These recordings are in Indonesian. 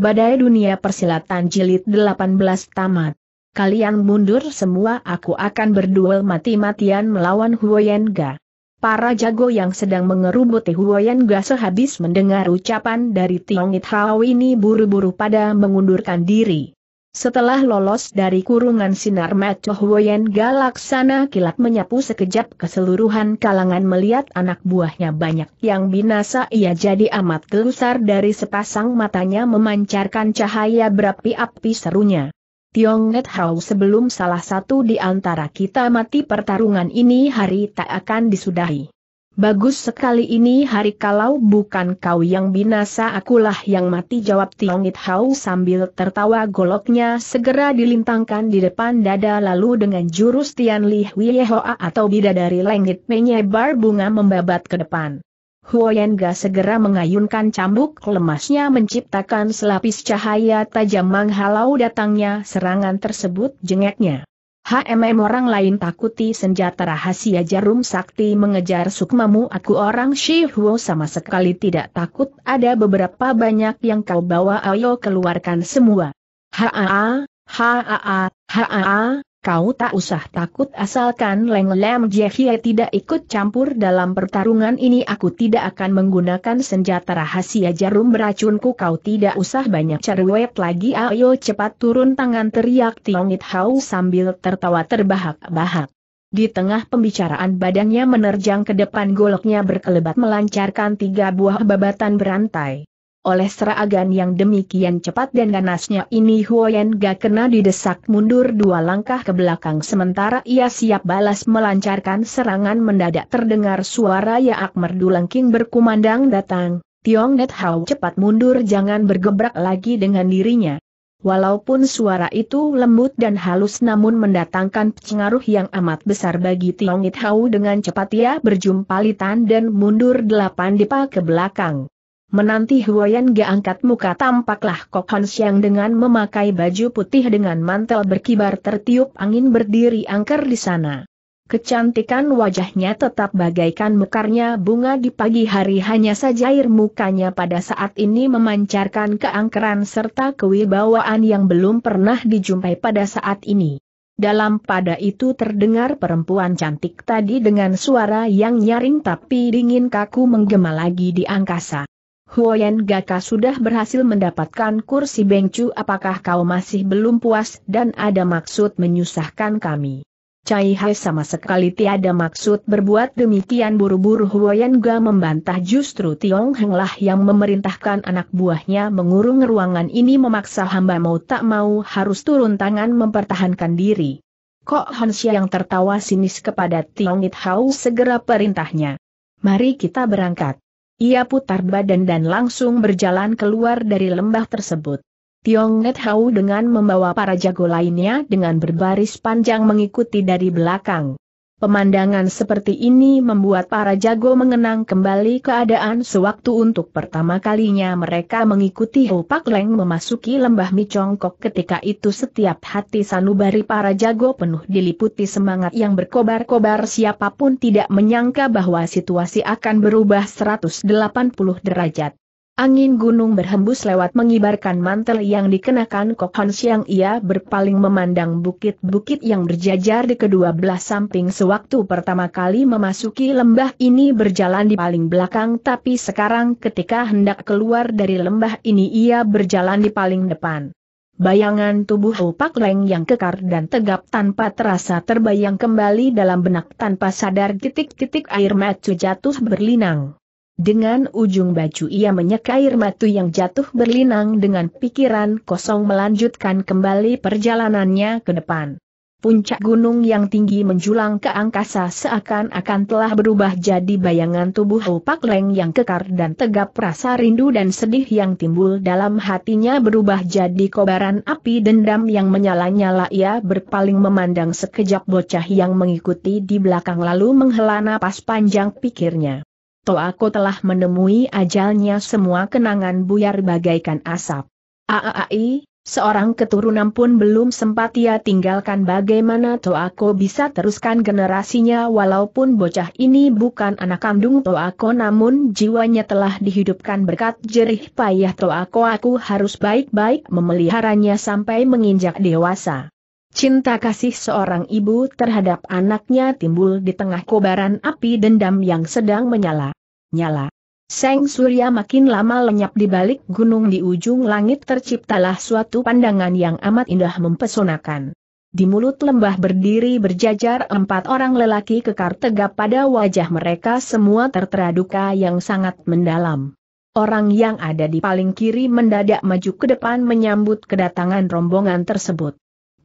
Badai Dunia Persilatan Jilid 18 Tamat. Kalian mundur semua aku akan berduel mati-matian melawan Huoyenga. Para jago yang sedang mengerubuti Huoyenga sehabis mendengar ucapan dari Tiongit Hao ini buru-buru pada mengundurkan diri. Setelah lolos dari kurungan sinar Woyen Galaksana kilat menyapu sekejap keseluruhan kalangan melihat anak buahnya banyak yang binasa ia jadi amat gelusar dari sepasang matanya memancarkan cahaya berapi-api serunya. Tiong Net Hao sebelum salah satu di antara kita mati pertarungan ini hari tak akan disudahi. Bagus sekali ini hari kalau bukan kau yang binasa akulah yang mati jawab Tiong It Hau sambil tertawa goloknya segera dilintangkan di depan dada lalu dengan jurus Tian Li Hui atau bidadari langit menyebar bunga membabat ke depan. Ga segera mengayunkan cambuk lemasnya menciptakan selapis cahaya tajam menghalau datangnya serangan tersebut jengeknya. HMM orang lain takuti senjata rahasia jarum sakti mengejar sukmamu aku orang Shihuo sama sekali tidak takut ada beberapa banyak yang kau bawa ayo keluarkan semua. Haa, haa, haa, haa, Kau tak usah takut asalkan Leng Lem tidak ikut campur dalam pertarungan ini aku tidak akan menggunakan senjata rahasia jarum beracunku kau tidak usah banyak cerwet lagi ayo cepat turun tangan teriak Tiong Tiongit Hau sambil tertawa terbahak-bahak. Di tengah pembicaraan badannya menerjang ke depan goloknya berkelebat melancarkan tiga buah babatan berantai. Oleh seragan yang demikian cepat dan ganasnya ini Huoyen gak kena didesak mundur dua langkah ke belakang sementara ia siap balas melancarkan serangan mendadak terdengar suara Yaak merdu lengking berkumandang datang, Tiong Net Hao cepat mundur jangan bergebrak lagi dengan dirinya. Walaupun suara itu lembut dan halus namun mendatangkan pengaruh yang amat besar bagi Tiong Net Hao dengan cepat ia litan dan mundur delapan depa ke belakang. Menanti Huayan Ga angkat muka tampaklah Kok Hon Siang dengan memakai baju putih dengan mantel berkibar tertiup angin berdiri angker di sana. Kecantikan wajahnya tetap bagaikan mekarnya bunga di pagi hari hanya saja air mukanya pada saat ini memancarkan keangkeran serta kewibawaan yang belum pernah dijumpai pada saat ini. Dalam pada itu terdengar perempuan cantik tadi dengan suara yang nyaring tapi dingin kaku menggema lagi di angkasa. Huoyan Gaka sudah berhasil mendapatkan kursi bengcu apakah kau masih belum puas dan ada maksud menyusahkan kami? Cai Hai sama sekali tiada maksud berbuat demikian buru-buru Huoyan Ga membantah justru Tiong Heng lah yang memerintahkan anak buahnya mengurung ruangan ini memaksa hamba mau tak mau harus turun tangan mempertahankan diri. Kok Hansia yang tertawa sinis kepada Tiong It Hao segera perintahnya. Mari kita berangkat. Ia putar badan dan langsung berjalan keluar dari lembah tersebut. Tiong Net Hau dengan membawa para jago lainnya dengan berbaris panjang mengikuti dari belakang. Pemandangan seperti ini membuat para jago mengenang kembali keadaan sewaktu untuk pertama kalinya mereka mengikuti Hopak Leng memasuki lembah Micongkok ketika itu setiap hati sanubari para jago penuh diliputi semangat yang berkobar-kobar siapapun tidak menyangka bahwa situasi akan berubah 180 derajat. Angin gunung berhembus lewat mengibarkan mantel yang dikenakan Kok Hon Siang ia berpaling memandang bukit-bukit yang berjajar di kedua belah samping sewaktu pertama kali memasuki lembah ini berjalan di paling belakang tapi sekarang ketika hendak keluar dari lembah ini ia berjalan di paling depan. Bayangan tubuh Pak Leng yang kekar dan tegap tanpa terasa terbayang kembali dalam benak tanpa sadar titik-titik air mata jatuh berlinang. Dengan ujung baju ia menyeka air matu yang jatuh berlinang dengan pikiran kosong melanjutkan kembali perjalanannya ke depan. Puncak gunung yang tinggi menjulang ke angkasa seakan-akan telah berubah jadi bayangan tubuh Opak Leng yang kekar dan tegap rasa rindu dan sedih yang timbul dalam hatinya berubah jadi kobaran api dendam yang menyala-nyala ia berpaling memandang sekejap bocah yang mengikuti di belakang lalu menghela napas panjang pikirnya. Toako telah menemui ajalnya semua kenangan buyar bagaikan asap. Aai, seorang keturunan pun belum sempat ia tinggalkan bagaimana Toako bisa teruskan generasinya walaupun bocah ini bukan anak kandung Toako namun jiwanya telah dihidupkan berkat jerih payah Toako aku harus baik-baik memeliharanya sampai menginjak dewasa. Cinta kasih seorang ibu terhadap anaknya timbul di tengah kobaran api dendam yang sedang menyala. Nyala. Seng Surya makin lama lenyap di balik gunung di ujung langit terciptalah suatu pandangan yang amat indah mempesonakan. Di mulut lembah berdiri berjajar empat orang lelaki kekar tegap pada wajah mereka semua tertera duka yang sangat mendalam. Orang yang ada di paling kiri mendadak maju ke depan menyambut kedatangan rombongan tersebut.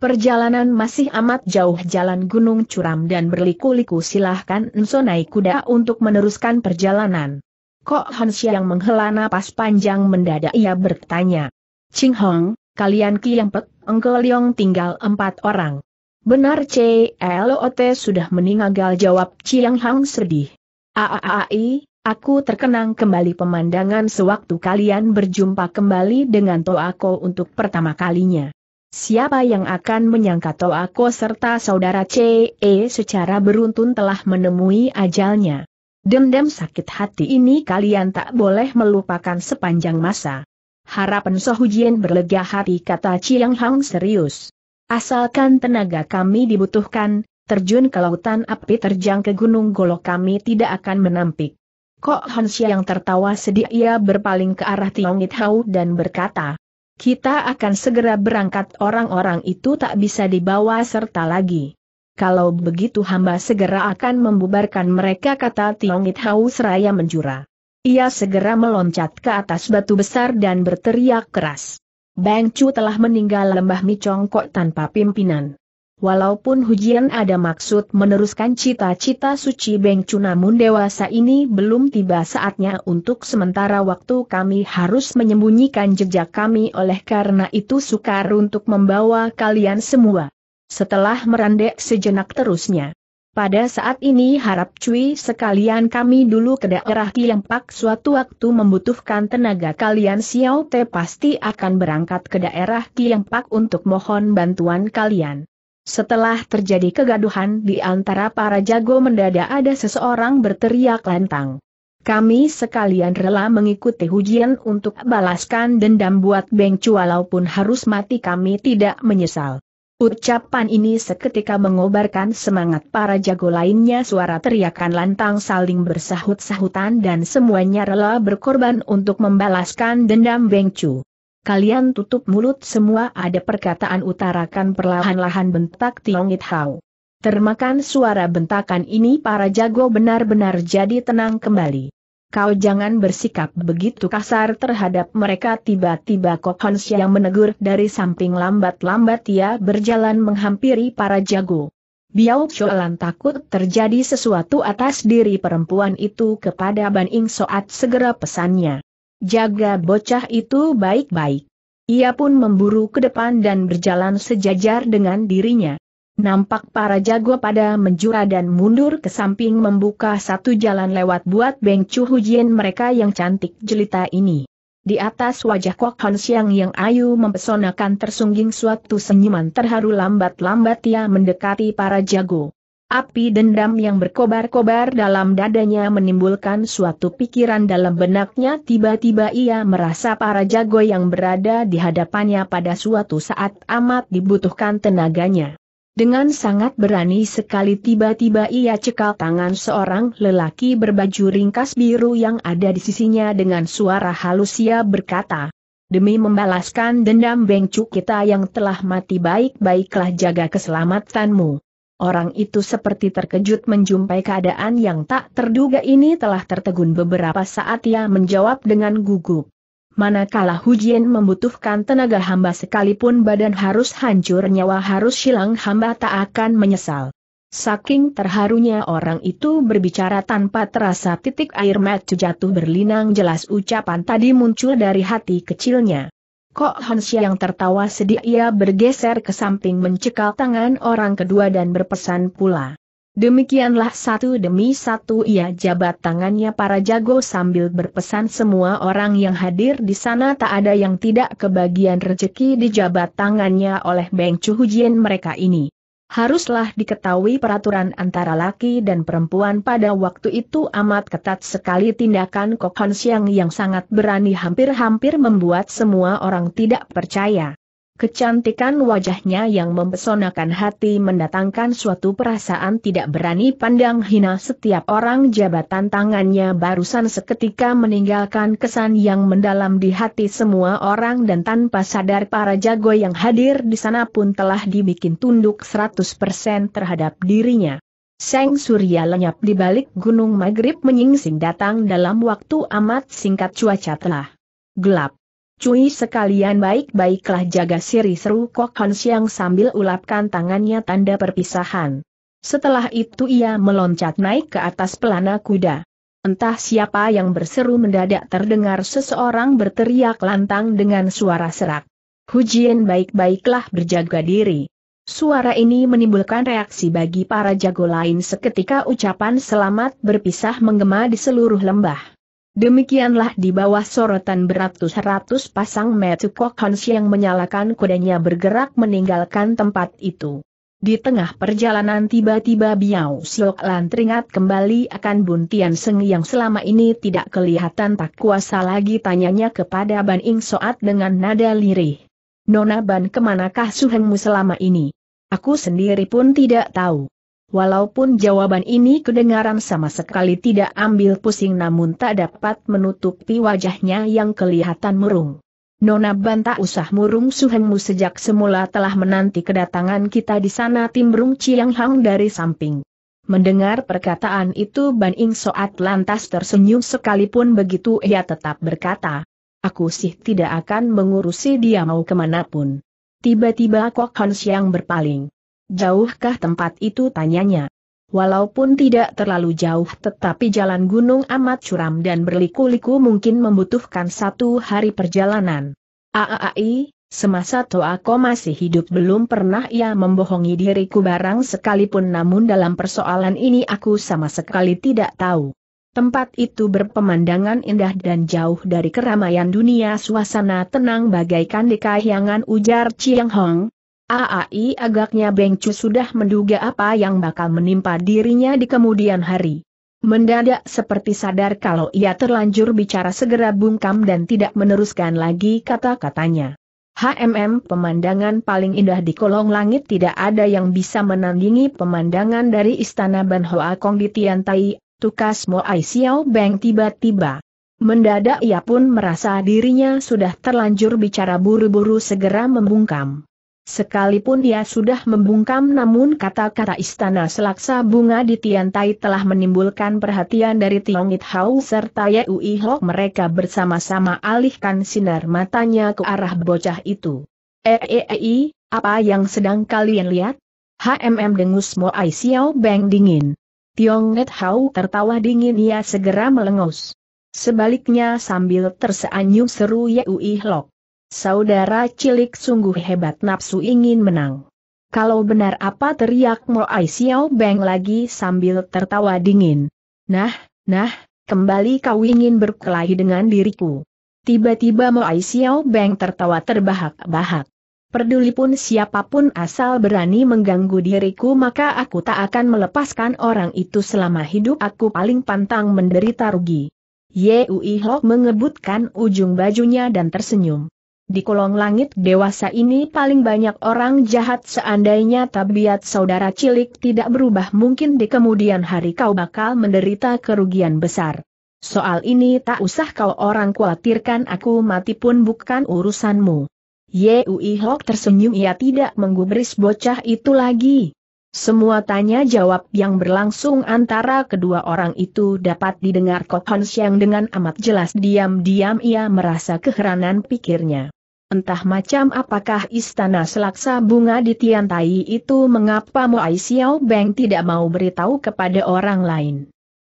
Perjalanan masih amat jauh jalan gunung curam dan berliku-liku silahkan Enso naik kuda untuk meneruskan perjalanan. Kok Hans yang menghela napas panjang mendadak ia bertanya. Ching Hong, kalian Yang Pek, Engko Leong tinggal empat orang. Benar C L O T sudah meninggal jawab Chiang Hang sedih. Aaai, aku terkenang kembali pemandangan sewaktu kalian berjumpa kembali dengan Toako untuk pertama kalinya. Siapa yang akan menyangka Toako serta saudara CE secara beruntun telah menemui ajalnya. Dendam sakit hati ini kalian tak boleh melupakan sepanjang masa. Harapan Sohujian berlega hati kata Chiang Hang serius. Asalkan tenaga kami dibutuhkan, terjun ke lautan api terjang ke gunung golok kami tidak akan menampik. Kok Hansia yang tertawa sedih ia berpaling ke arah Tiongit Hau dan berkata, kita akan segera berangkat orang-orang itu tak bisa dibawa serta lagi. Kalau begitu hamba segera akan membubarkan mereka kata Tiongit Hau seraya menjura. Ia segera meloncat ke atas batu besar dan berteriak keras. Bang Chu telah meninggal lembah Micongkok tanpa pimpinan. Walaupun Hujian ada maksud meneruskan cita-cita suci Beng namun dewasa ini belum tiba saatnya untuk sementara waktu kami harus menyembunyikan jejak kami oleh karena itu sukar untuk membawa kalian semua. Setelah merandek sejenak terusnya. Pada saat ini harap cuy sekalian kami dulu ke daerah Pak suatu waktu membutuhkan tenaga kalian Xiao Te pasti akan berangkat ke daerah Pak untuk mohon bantuan kalian. Setelah terjadi kegaduhan di antara para jago mendadak ada seseorang berteriak lantang. Kami sekalian rela mengikuti hujian untuk balaskan dendam buat Bengcu walaupun harus mati kami tidak menyesal. Ucapan ini seketika mengobarkan semangat para jago lainnya suara teriakan lantang saling bersahut-sahutan dan semuanya rela berkorban untuk membalaskan dendam Bengcu. Kalian tutup mulut semua ada perkataan utarakan perlahan-lahan bentak Tiong It Hao. Termakan suara bentakan ini para jago benar-benar jadi tenang kembali. Kau jangan bersikap begitu kasar terhadap mereka tiba-tiba Kok Kokhon yang menegur dari samping lambat-lambat ia berjalan menghampiri para jago. Biao Cholan takut terjadi sesuatu atas diri perempuan itu kepada Ban Ing Soat segera pesannya. Jaga bocah itu baik-baik. Ia pun memburu ke depan dan berjalan sejajar dengan dirinya. Nampak para jago pada menjura dan mundur ke samping membuka satu jalan lewat buat Beng Chu Hujian mereka yang cantik jelita ini. Di atas wajah Kok Han Siang yang ayu mempesonakan tersungging suatu senyuman terharu lambat-lambat ia mendekati para jago. Api dendam yang berkobar-kobar dalam dadanya menimbulkan suatu pikiran dalam benaknya tiba-tiba ia merasa para jago yang berada di hadapannya pada suatu saat amat dibutuhkan tenaganya. Dengan sangat berani sekali tiba-tiba ia cekal tangan seorang lelaki berbaju ringkas biru yang ada di sisinya dengan suara halus ia berkata, Demi membalaskan dendam bengcu kita yang telah mati baik-baiklah jaga keselamatanmu. Orang itu seperti terkejut menjumpai keadaan yang tak terduga ini telah tertegun beberapa saat ia menjawab dengan gugup. Manakala hujian membutuhkan tenaga hamba sekalipun badan harus hancur nyawa harus hilang hamba tak akan menyesal. Saking terharunya orang itu berbicara tanpa terasa titik air mata jatuh berlinang jelas ucapan tadi muncul dari hati kecilnya. Kok Hans yang tertawa sedih ia bergeser ke samping mencekal tangan orang kedua dan berpesan pula. Demikianlah satu demi satu ia jabat tangannya para jago sambil berpesan semua orang yang hadir di sana tak ada yang tidak kebagian rezeki dijabat tangannya oleh Beng Chu Hujian mereka ini haruslah diketahui peraturan antara laki dan perempuan pada waktu itu amat ketat sekali tindakan Kok Hon Siang yang sangat berani hampir-hampir membuat semua orang tidak percaya. Kecantikan wajahnya yang mempesonakan hati mendatangkan suatu perasaan tidak berani pandang hina setiap orang jabatan tangannya barusan seketika meninggalkan kesan yang mendalam di hati semua orang dan tanpa sadar para jago yang hadir di sana pun telah dibikin tunduk 100% terhadap dirinya. Seng Surya lenyap di balik gunung Maghrib menyingsing datang dalam waktu amat singkat cuaca telah gelap. Cui sekalian baik-baiklah jaga siri seru Kok hans yang sambil ulapkan tangannya tanda perpisahan. Setelah itu ia meloncat naik ke atas pelana kuda. Entah siapa yang berseru mendadak terdengar seseorang berteriak lantang dengan suara serak. Hujian baik-baiklah berjaga diri. Suara ini menimbulkan reaksi bagi para jago lain seketika ucapan selamat berpisah menggema di seluruh lembah. Demikianlah di bawah sorotan beratus-ratus pasang metu Kok yang menyalakan kudanya bergerak meninggalkan tempat itu. Di tengah perjalanan tiba-tiba Biao Siok Lan teringat kembali akan Buntian Seng yang selama ini tidak kelihatan tak kuasa lagi tanyanya kepada Ban Ing Soat dengan nada lirih. Nona Ban kemanakah suhengmu selama ini? Aku sendiri pun tidak tahu. Walaupun jawaban ini kedengaran sama sekali tidak ambil pusing namun tak dapat menutupi wajahnya yang kelihatan murung. Nona banta usah murung suhengmu sejak semula telah menanti kedatangan kita di sana timbrung Ciang Hang dari samping. Mendengar perkataan itu Ban Ing Soat lantas tersenyum sekalipun begitu ia tetap berkata, Aku sih tidak akan mengurusi dia mau kemanapun. Tiba-tiba Kok Hans yang berpaling. Jauhkah tempat itu tanyanya? Walaupun tidak terlalu jauh tetapi jalan gunung amat curam dan berliku-liku mungkin membutuhkan satu hari perjalanan. Aai, semasa Toako masih hidup belum pernah ia membohongi diriku barang sekalipun namun dalam persoalan ini aku sama sekali tidak tahu. Tempat itu berpemandangan indah dan jauh dari keramaian dunia suasana tenang bagaikan di kahyangan ujar Chiang Hong, Aai agaknya Beng Bengcu sudah menduga apa yang bakal menimpa dirinya di kemudian hari. Mendadak seperti sadar kalau ia terlanjur bicara segera bungkam dan tidak meneruskan lagi kata-katanya. HMM pemandangan paling indah di kolong langit tidak ada yang bisa menandingi pemandangan dari Istana Ban Hoa Kong di Tiantai, tukas Mo Ai Xiao Beng tiba-tiba. Mendadak ia pun merasa dirinya sudah terlanjur bicara buru-buru segera membungkam. Sekalipun dia sudah membungkam namun kata-kata istana selaksa bunga di Tiantai telah menimbulkan perhatian dari Tiongit Hau serta Yui Hok mereka bersama-sama alihkan sinar matanya ke arah bocah itu. Eei, e, apa yang sedang kalian lihat? HMM dengus Ai Xiao Beng dingin. Tiongnet Hau tertawa dingin ia segera melengus. Sebaliknya sambil tersenyum seru Yui Hok. Saudara cilik sungguh hebat nafsu ingin menang. Kalau benar apa teriak Moai Xiao Beng lagi sambil tertawa dingin. Nah, nah, kembali kau ingin berkelahi dengan diriku. Tiba-tiba Moai Xiao Beng tertawa terbahak-bahak. Perduli pun siapapun asal berani mengganggu diriku maka aku tak akan melepaskan orang itu selama hidup aku paling pantang menderita rugi. Yui Hok mengebutkan ujung bajunya dan tersenyum. Di kolong langit dewasa ini paling banyak orang jahat seandainya tabiat saudara cilik tidak berubah mungkin di kemudian hari kau bakal menderita kerugian besar. Soal ini tak usah kau orang khawatirkan aku mati pun bukan urusanmu. Yui Hok tersenyum ia tidak menggubris bocah itu lagi. Semua tanya jawab yang berlangsung antara kedua orang itu dapat didengar Kohon Siang dengan amat jelas diam-diam ia merasa keheranan pikirnya. Entah macam apakah istana selaksa bunga di Tiantai itu mengapa Moai Xiao Beng tidak mau beritahu kepada orang lain.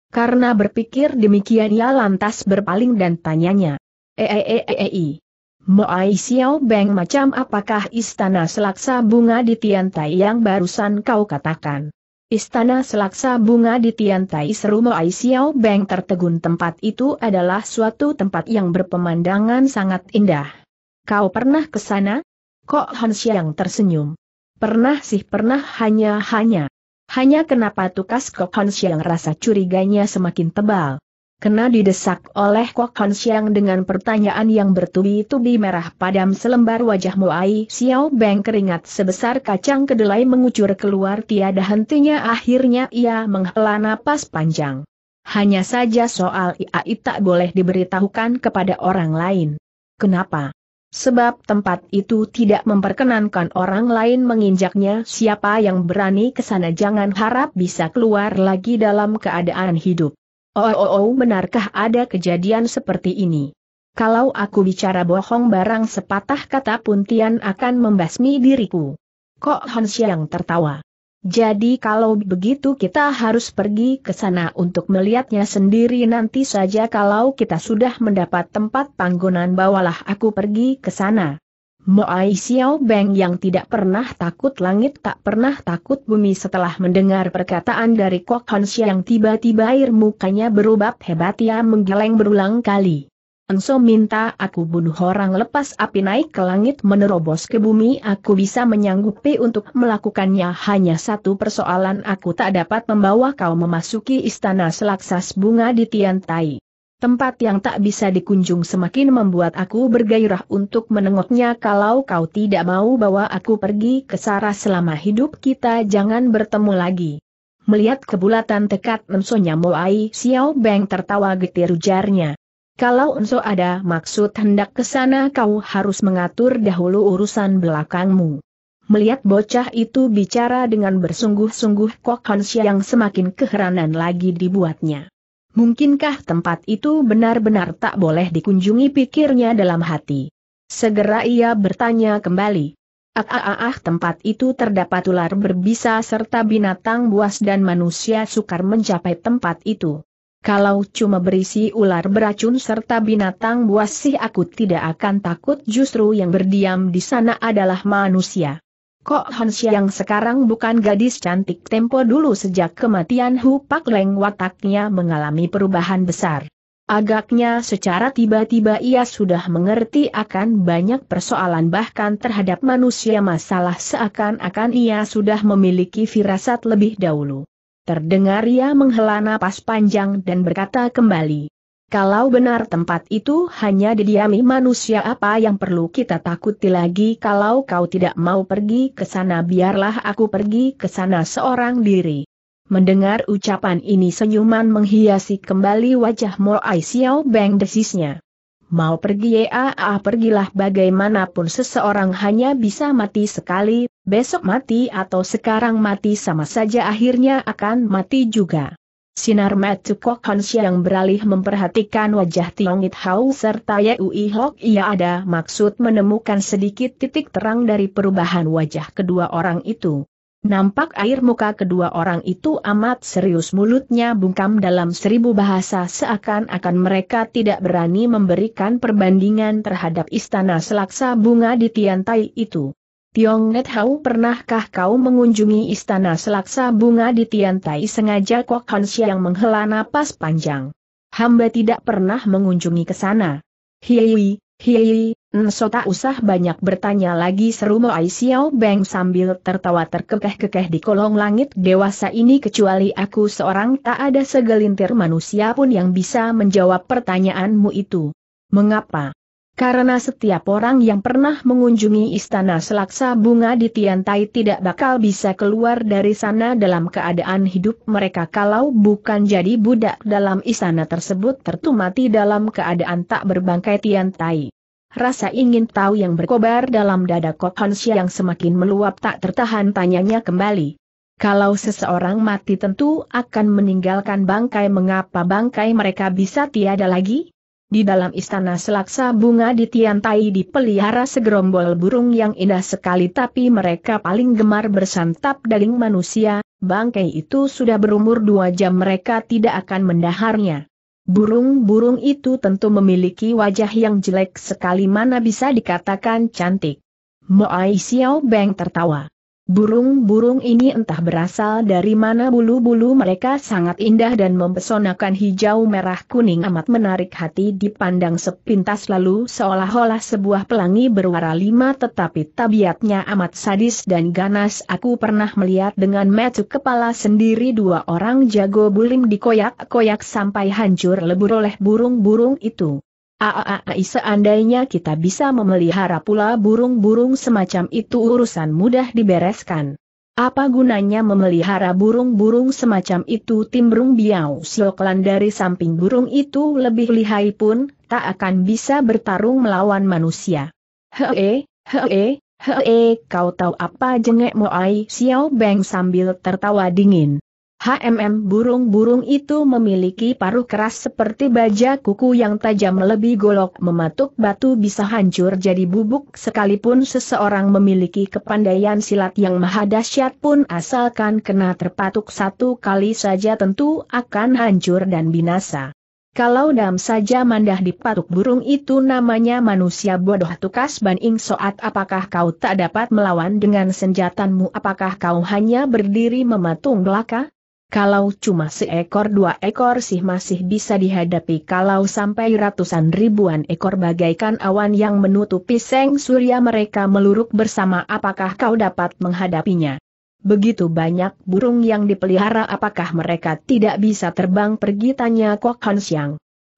Karena berpikir demikian ia lantas berpaling dan tanyanya. Moai Xiao Beng macam apakah istana selaksa bunga di Tiantai yang barusan kau katakan? Istana selaksa bunga di Tiantai seru Moai Xiao Beng tertegun tempat itu adalah suatu tempat yang berpemandangan sangat indah. Kau pernah ke sana? Kok Han Xiang tersenyum. Pernah sih pernah hanya-hanya. Hanya kenapa tukas Kok Han Xiang rasa curiganya semakin tebal. Kena didesak oleh Kok Han Siang dengan pertanyaan yang bertubi-tubi merah padam selembar wajah Muai Xiao Beng keringat sebesar kacang kedelai mengucur keluar tiada hentinya akhirnya ia menghela napas panjang. Hanya saja soal ia tak boleh diberitahukan kepada orang lain. Kenapa? Sebab tempat itu tidak memperkenankan orang lain menginjaknya siapa yang berani ke sana jangan harap bisa keluar lagi dalam keadaan hidup. Oh, oh, oh benarkah ada kejadian seperti ini? Kalau aku bicara bohong barang sepatah kata pun Tian akan membasmi diriku. Kok Hon Xiang tertawa. Jadi kalau begitu kita harus pergi ke sana untuk melihatnya sendiri nanti saja kalau kita sudah mendapat tempat panggonan bawalah aku pergi ke sana. Moai Xiao Beng yang tidak pernah takut langit tak pernah takut bumi setelah mendengar perkataan dari Kok Han yang tiba-tiba air mukanya berubah hebat ia menggeleng berulang kali. Enso minta aku bunuh orang lepas api naik ke langit menerobos ke bumi aku bisa menyanggupi untuk melakukannya hanya satu persoalan aku tak dapat membawa kau memasuki istana selaksas bunga di Tiantai. Tempat yang tak bisa dikunjung semakin membuat aku bergairah untuk menengoknya kalau kau tidak mau bawa aku pergi ke Sarah selama hidup kita jangan bertemu lagi. Melihat kebulatan tekad Ensonya Moai Xiao Beng tertawa getir ujarnya. Kalau Enso ada maksud hendak ke sana kau harus mengatur dahulu urusan belakangmu. Melihat bocah itu bicara dengan bersungguh-sungguh Kok Hansia yang semakin keheranan lagi dibuatnya. Mungkinkah tempat itu benar-benar tak boleh dikunjungi pikirnya dalam hati? Segera ia bertanya kembali. Ah, ah, ah, ah tempat itu terdapat ular berbisa serta binatang buas dan manusia sukar mencapai tempat itu. Kalau cuma berisi ular beracun serta binatang buas sih aku tidak akan takut justru yang berdiam di sana adalah manusia. Kok Hans yang sekarang bukan gadis cantik tempo dulu sejak kematian Hu Pak Leng wataknya mengalami perubahan besar. Agaknya secara tiba-tiba ia sudah mengerti akan banyak persoalan bahkan terhadap manusia masalah seakan-akan ia sudah memiliki firasat lebih dahulu. Terdengar ia menghela napas panjang dan berkata kembali, kalau benar tempat itu hanya didiami manusia apa yang perlu kita takuti lagi kalau kau tidak mau pergi ke sana biarlah aku pergi ke sana seorang diri. Mendengar ucapan ini senyuman menghiasi kembali wajah Mo Ai Xiao Beng desisnya. Mau pergi ya ah pergilah bagaimanapun seseorang hanya bisa mati sekali, besok mati atau sekarang mati sama saja akhirnya akan mati juga. Sinar Matu Kok yang beralih memperhatikan wajah Tiong It Hau serta Ui Hok ia ada maksud menemukan sedikit titik terang dari perubahan wajah kedua orang itu. Nampak air muka kedua orang itu amat serius mulutnya bungkam dalam seribu bahasa seakan-akan mereka tidak berani memberikan perbandingan terhadap istana selaksa bunga di Tiantai itu. Tiong Net Hau pernahkah kau mengunjungi istana selaksa bunga di Tiantai sengaja Kok Han yang menghela napas panjang. Hamba tidak pernah mengunjungi ke sana. Hiwi, hiwi, Nso tak usah banyak bertanya lagi seru Mo Xiao Beng sambil tertawa terkekeh-kekeh di kolong langit dewasa ini kecuali aku seorang tak ada segelintir manusia pun yang bisa menjawab pertanyaanmu itu. Mengapa? Karena setiap orang yang pernah mengunjungi istana selaksa bunga di Tiantai tidak bakal bisa keluar dari sana dalam keadaan hidup mereka kalau bukan jadi budak dalam istana tersebut tertumati dalam keadaan tak berbangkai Tiantai. Rasa ingin tahu yang berkobar dalam dada Kokhansya yang semakin meluap tak tertahan tanyanya kembali. Kalau seseorang mati tentu akan meninggalkan bangkai mengapa bangkai mereka bisa tiada lagi? Di dalam istana selaksa bunga di Tiantai dipelihara segerombol burung yang indah sekali tapi mereka paling gemar bersantap daging manusia, bangkai itu sudah berumur dua jam mereka tidak akan mendaharnya. Burung-burung itu tentu memiliki wajah yang jelek sekali mana bisa dikatakan cantik. Moai Xiao Beng tertawa. Burung-burung ini entah berasal dari mana bulu-bulu mereka sangat indah dan mempesonakan hijau merah kuning amat menarik hati dipandang sepintas lalu seolah-olah sebuah pelangi berwarna lima tetapi tabiatnya amat sadis dan ganas aku pernah melihat dengan metu kepala sendiri dua orang jago bulim dikoyak-koyak sampai hancur lebur oleh burung-burung itu. Aaai, seandainya kita bisa memelihara pula burung-burung semacam itu urusan mudah dibereskan. Apa gunanya memelihara burung-burung semacam itu timbrung biau sioklan dari samping burung itu lebih lihai pun, tak akan bisa bertarung melawan manusia. Hee, hee, hee, kau tahu apa jengek Moai Xiao Beng sambil tertawa dingin. HMM burung-burung itu memiliki paruh keras seperti baja kuku yang tajam lebih golok mematuk batu bisa hancur jadi bubuk sekalipun seseorang memiliki kepandaian silat yang maha dahsyat pun asalkan kena terpatuk satu kali saja tentu akan hancur dan binasa. Kalau dam saja mandah dipatuk burung itu namanya manusia bodoh tukas baning soat apakah kau tak dapat melawan dengan senjatanmu apakah kau hanya berdiri mematung belaka? Kalau cuma seekor dua ekor sih masih bisa dihadapi kalau sampai ratusan ribuan ekor bagaikan awan yang menutupi seng surya mereka meluruk bersama apakah kau dapat menghadapinya. Begitu banyak burung yang dipelihara apakah mereka tidak bisa terbang pergi tanya Kok Han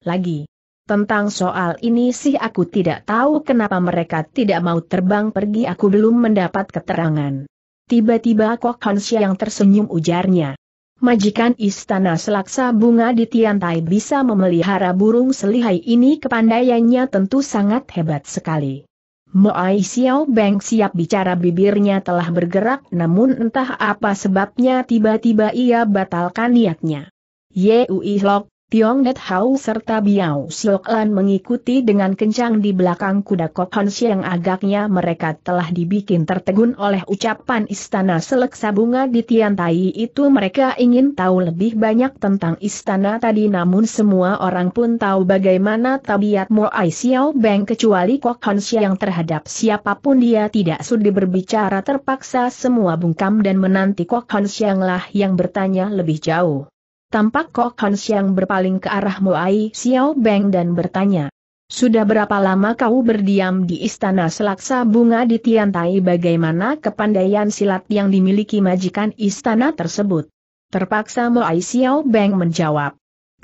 Lagi. Tentang soal ini sih aku tidak tahu kenapa mereka tidak mau terbang pergi aku belum mendapat keterangan. Tiba-tiba Kok Han tersenyum ujarnya. Majikan istana selaksa bunga di Tiantai bisa memelihara burung selihai ini kepandaiannya tentu sangat hebat sekali. Moai Xiao Beng siap bicara bibirnya telah bergerak namun entah apa sebabnya tiba-tiba ia batalkan niatnya. Yui Lok, Tiong Net Hau serta Biao Siok Lan mengikuti dengan kencang di belakang kuda Kok Hon yang agaknya mereka telah dibikin tertegun oleh ucapan istana seleksa bunga di Tian Tai itu mereka ingin tahu lebih banyak tentang istana tadi namun semua orang pun tahu bagaimana tabiat Mo Ai Xiao Beng kecuali Kok Hon yang terhadap siapapun dia tidak sudi berbicara terpaksa semua bungkam dan menanti Kok Hon lah yang bertanya lebih jauh. Tampak Kok Hans yang berpaling ke arah Moai Xiao Beng dan bertanya. Sudah berapa lama kau berdiam di istana selaksa bunga di Tiantai bagaimana kepandaian silat yang dimiliki majikan istana tersebut? Terpaksa Moai Xiao Beng menjawab.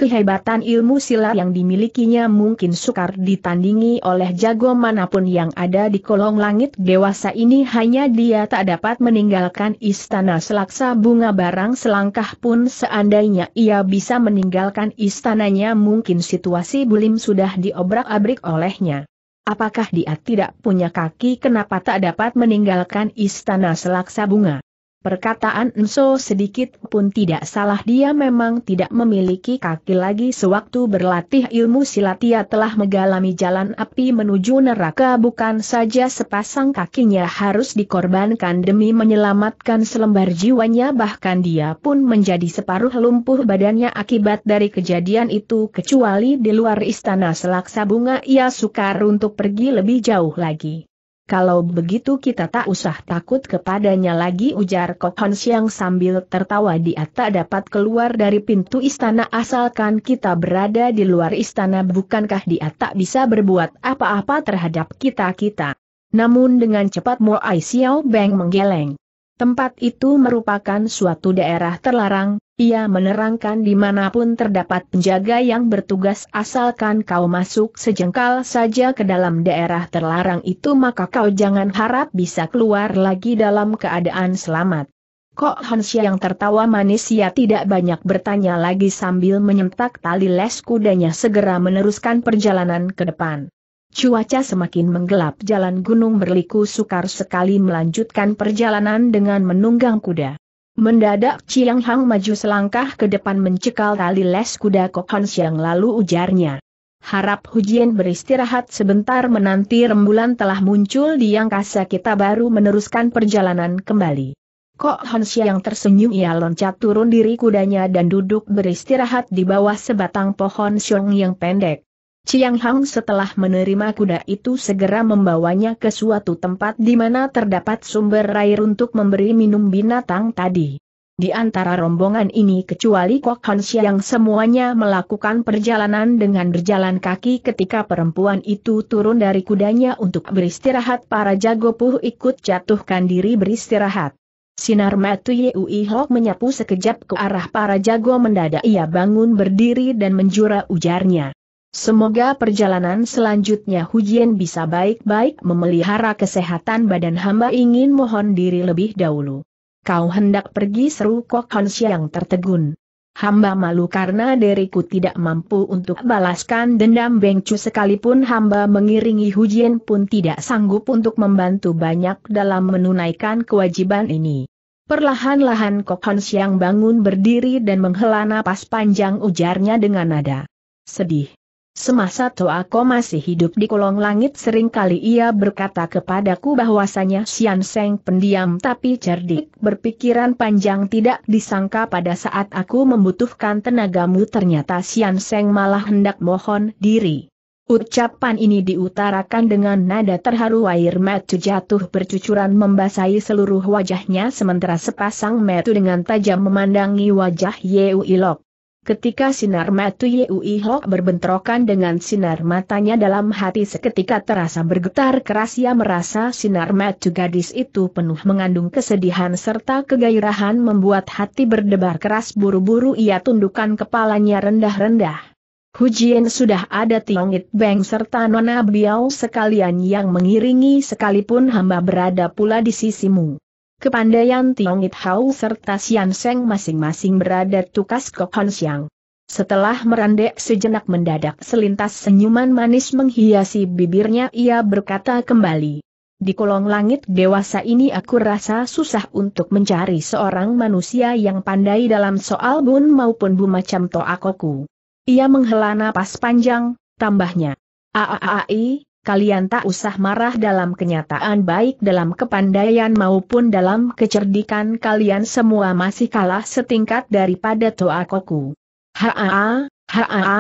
Kehebatan ilmu silat yang dimilikinya mungkin sukar ditandingi oleh jago manapun yang ada di kolong langit dewasa ini hanya dia tak dapat meninggalkan istana selaksa bunga barang selangkah pun seandainya ia bisa meninggalkan istananya mungkin situasi bulim sudah diobrak-abrik olehnya. Apakah dia tidak punya kaki kenapa tak dapat meninggalkan istana selaksa bunga? Perkataan Enso sedikit pun tidak salah dia memang tidak memiliki kaki lagi sewaktu berlatih ilmu silat ia telah mengalami jalan api menuju neraka bukan saja sepasang kakinya harus dikorbankan demi menyelamatkan selembar jiwanya bahkan dia pun menjadi separuh lumpuh badannya akibat dari kejadian itu kecuali di luar istana selaksa bunga ia sukar untuk pergi lebih jauh lagi. Kalau begitu kita tak usah takut kepadanya lagi ujar Kohon Siang sambil tertawa dia tak dapat keluar dari pintu istana asalkan kita berada di luar istana bukankah dia tak bisa berbuat apa-apa terhadap kita-kita. Namun dengan cepat Mo Ai Xiao Beng menggeleng. Tempat itu merupakan suatu daerah terlarang, ia menerangkan dimanapun terdapat penjaga yang bertugas asalkan kau masuk sejengkal saja ke dalam daerah terlarang itu maka kau jangan harap bisa keluar lagi dalam keadaan selamat. Kok Hansia yang tertawa manis ia tidak banyak bertanya lagi sambil menyentak tali les kudanya segera meneruskan perjalanan ke depan. Cuaca semakin menggelap jalan gunung berliku sukar sekali melanjutkan perjalanan dengan menunggang kuda. Mendadak Chiang Hang maju selangkah ke depan mencekal tali les kuda Kokon Siang lalu ujarnya. Harap Hujian beristirahat sebentar menanti rembulan telah muncul di angkasa kita baru meneruskan perjalanan kembali. Kok Hansia yang tersenyum ia loncat turun diri kudanya dan duduk beristirahat di bawah sebatang pohon siung yang pendek. Chiang Hang setelah menerima kuda itu segera membawanya ke suatu tempat di mana terdapat sumber air untuk memberi minum binatang tadi. Di antara rombongan ini kecuali Kok Han yang semuanya melakukan perjalanan dengan berjalan kaki ketika perempuan itu turun dari kudanya untuk beristirahat para jago puh ikut jatuhkan diri beristirahat. Sinar matu Yui Hok menyapu sekejap ke arah para jago mendadak ia bangun berdiri dan menjura ujarnya. Semoga perjalanan selanjutnya Hujian bisa baik-baik memelihara kesehatan badan hamba ingin mohon diri lebih dahulu. Kau hendak pergi seru Kok Hansi yang tertegun. Hamba malu karena diriku tidak mampu untuk balaskan dendam bengcu sekalipun hamba mengiringi Hujian pun tidak sanggup untuk membantu banyak dalam menunaikan kewajiban ini. Perlahan-lahan Kok Hansiang bangun berdiri dan menghela napas panjang ujarnya dengan nada. Sedih. Semasa Toako masih hidup di kolong langit seringkali ia berkata kepadaku bahwasanya Sian Seng pendiam tapi cerdik berpikiran panjang tidak disangka pada saat aku membutuhkan tenagamu ternyata Sian Seng malah hendak mohon diri. Ucapan ini diutarakan dengan nada terharu air mata jatuh bercucuran membasahi seluruh wajahnya sementara sepasang metu dengan tajam memandangi wajah Yeu Ilok. Ketika sinar matu Yui Hok berbentrokan dengan sinar matanya dalam hati seketika terasa bergetar keras ia merasa sinar matu gadis itu penuh mengandung kesedihan serta kegairahan membuat hati berdebar keras buru-buru ia tundukkan kepalanya rendah-rendah. Hujian sudah ada Tiongit Beng serta Nona Biao sekalian yang mengiringi sekalipun hamba berada pula di sisimu. Kepandaian Tiong It Hau serta Sian Seng masing-masing berada tukas Kokon Siang. Setelah merandek sejenak mendadak selintas senyuman manis menghiasi bibirnya ia berkata kembali. Di kolong langit dewasa ini aku rasa susah untuk mencari seorang manusia yang pandai dalam soal bun maupun bu macam toakoku. Ia menghela napas panjang, tambahnya. Aaai, kalian tak usah marah dalam kenyataan baik dalam kepandaian maupun dalam kecerdikan kalian semua masih kalah setingkat daripada Toakoku. Haa, haa,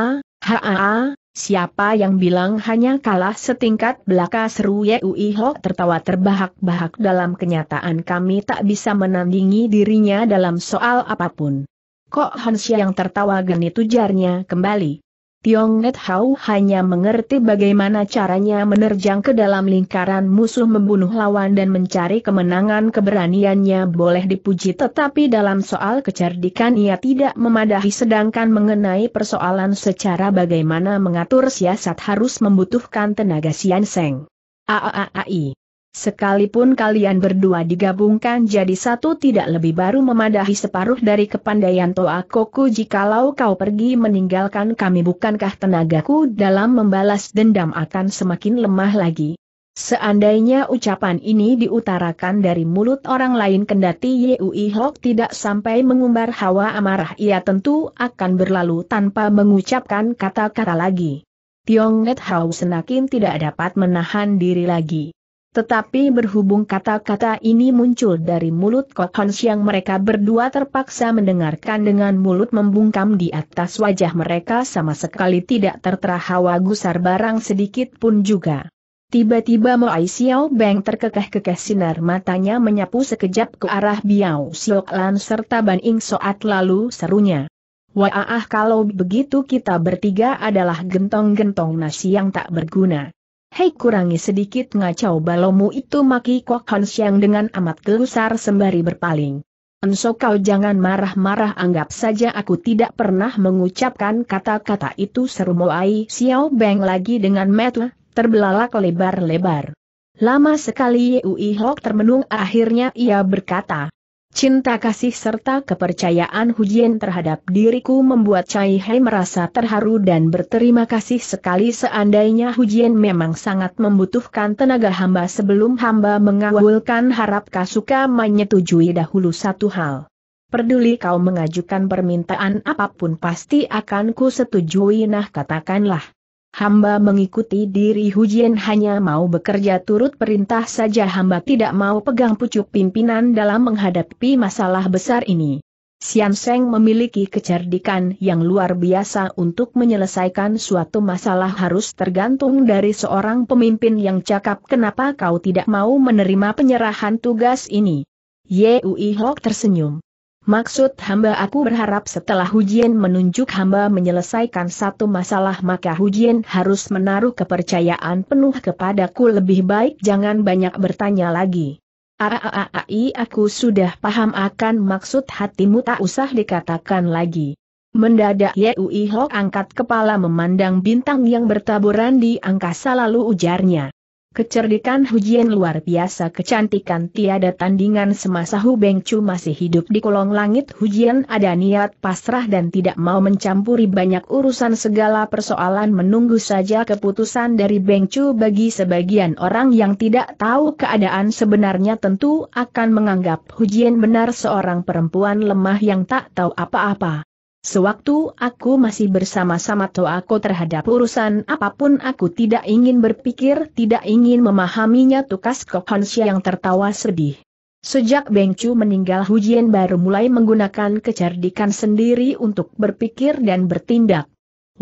haa, siapa yang bilang hanya kalah setingkat belaka seru ya Uiho. tertawa terbahak-bahak dalam kenyataan kami tak bisa menandingi dirinya dalam soal apapun. Kok Hansia yang tertawa genit ujarnya kembali. Tiong Net Hau hanya mengerti bagaimana caranya menerjang ke dalam lingkaran musuh membunuh lawan dan mencari kemenangan keberaniannya boleh dipuji tetapi dalam soal kecerdikan ia tidak memadahi sedangkan mengenai persoalan secara bagaimana mengatur siasat harus membutuhkan tenaga Sian Seng. Aaai. Sekalipun kalian berdua digabungkan jadi satu tidak lebih baru memadahi separuh dari kepandaian toa Koku jikalau kau pergi meninggalkan kami bukankah tenagaku dalam membalas dendam akan semakin lemah lagi. Seandainya ucapan ini diutarakan dari mulut orang lain kendati Yui Hok tidak sampai mengumbar hawa amarah ia tentu akan berlalu tanpa mengucapkan kata-kata lagi. Tiong Net Hau senakin tidak dapat menahan diri lagi. Tetapi berhubung kata-kata ini muncul dari mulut Hans yang mereka berdua terpaksa mendengarkan dengan mulut membungkam di atas wajah mereka sama sekali tidak tertera hawa gusar barang sedikit pun juga. Tiba-tiba Moai Xiao Beng terkekeh-kekeh sinar matanya menyapu sekejap ke arah Biao Siok Lan serta Ban Ing Soat lalu serunya. Wah ah, kalau begitu kita bertiga adalah gentong-gentong nasi yang tak berguna. Hei kurangi sedikit ngacau balomu itu maki Kok Hans yang dengan amat gelusar sembari berpaling. Enso kau jangan marah-marah anggap saja aku tidak pernah mengucapkan kata-kata itu seru Moai Xiao Beng lagi dengan metu, terbelalak lebar-lebar. Lama sekali Yui Hok termenung akhirnya ia berkata, Cinta kasih serta kepercayaan Hujian terhadap diriku membuat Cai Hai merasa terharu dan berterima kasih sekali seandainya Hujian memang sangat membutuhkan tenaga hamba sebelum hamba mengawulkan harap Kasuka menyetujui dahulu satu hal. Peduli kau mengajukan permintaan apapun pasti akan ku setujui nah katakanlah. Hamba mengikuti diri Hujian hanya mau bekerja turut perintah saja hamba tidak mau pegang pucuk pimpinan dalam menghadapi masalah besar ini. Sian Seng memiliki kecerdikan yang luar biasa untuk menyelesaikan suatu masalah harus tergantung dari seorang pemimpin yang cakap kenapa kau tidak mau menerima penyerahan tugas ini. Yui Hok tersenyum. Maksud hamba aku berharap setelah Hujian menunjuk hamba menyelesaikan satu masalah maka Hujian harus menaruh kepercayaan penuh kepadaku lebih baik jangan banyak bertanya lagi. Aaai aku sudah paham akan maksud hatimu tak usah dikatakan lagi. Mendadak Yui Hok angkat kepala memandang bintang yang bertaburan di angkasa lalu ujarnya. Kecerdikan Hujian luar biasa kecantikan tiada tandingan semasa Hu Bengcu masih hidup di kolong langit Hujian ada niat pasrah dan tidak mau mencampuri banyak urusan segala persoalan menunggu saja keputusan dari Bengcu bagi sebagian orang yang tidak tahu keadaan sebenarnya tentu akan menganggap Hujian benar seorang perempuan lemah yang tak tahu apa-apa. Sewaktu aku masih bersama-sama aku terhadap urusan apapun aku tidak ingin berpikir, tidak ingin memahaminya tukas Kokonsia yang tertawa sedih. Sejak Chu meninggal Hujian baru mulai menggunakan kecerdikan sendiri untuk berpikir dan bertindak.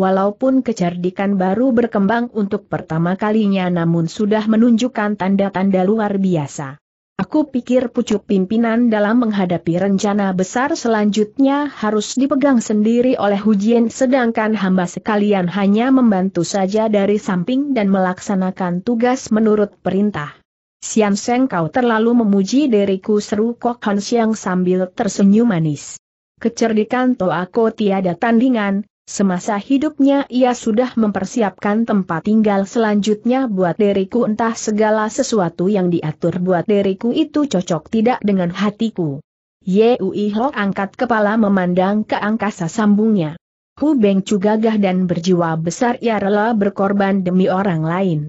Walaupun kecerdikan baru berkembang untuk pertama kalinya namun sudah menunjukkan tanda-tanda luar biasa. Aku pikir pucuk pimpinan dalam menghadapi rencana besar selanjutnya harus dipegang sendiri oleh Hujian sedangkan hamba sekalian hanya membantu saja dari samping dan melaksanakan tugas menurut perintah. Sian Seng kau terlalu memuji diriku seru Kok Han Siang sambil tersenyum manis. Kecerdikan aku tiada tandingan, Semasa hidupnya ia sudah mempersiapkan tempat tinggal selanjutnya buat diriku entah segala sesuatu yang diatur buat diriku itu cocok tidak dengan hatiku. Yui Ho angkat kepala memandang ke angkasa sambungnya. Hu Beng Chu gagah dan berjiwa besar ia rela berkorban demi orang lain.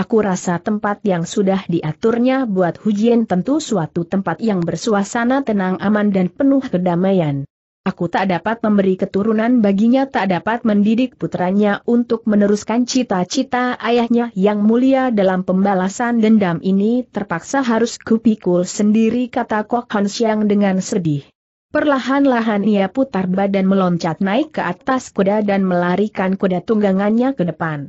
Aku rasa tempat yang sudah diaturnya buat Hu Jian tentu suatu tempat yang bersuasana tenang aman dan penuh kedamaian. Aku tak dapat memberi keturunan baginya tak dapat mendidik putranya untuk meneruskan cita-cita ayahnya yang mulia dalam pembalasan dendam ini terpaksa harus kupikul sendiri kata Kok Han dengan sedih. Perlahan-lahan ia putar badan meloncat naik ke atas kuda dan melarikan kuda tunggangannya ke depan.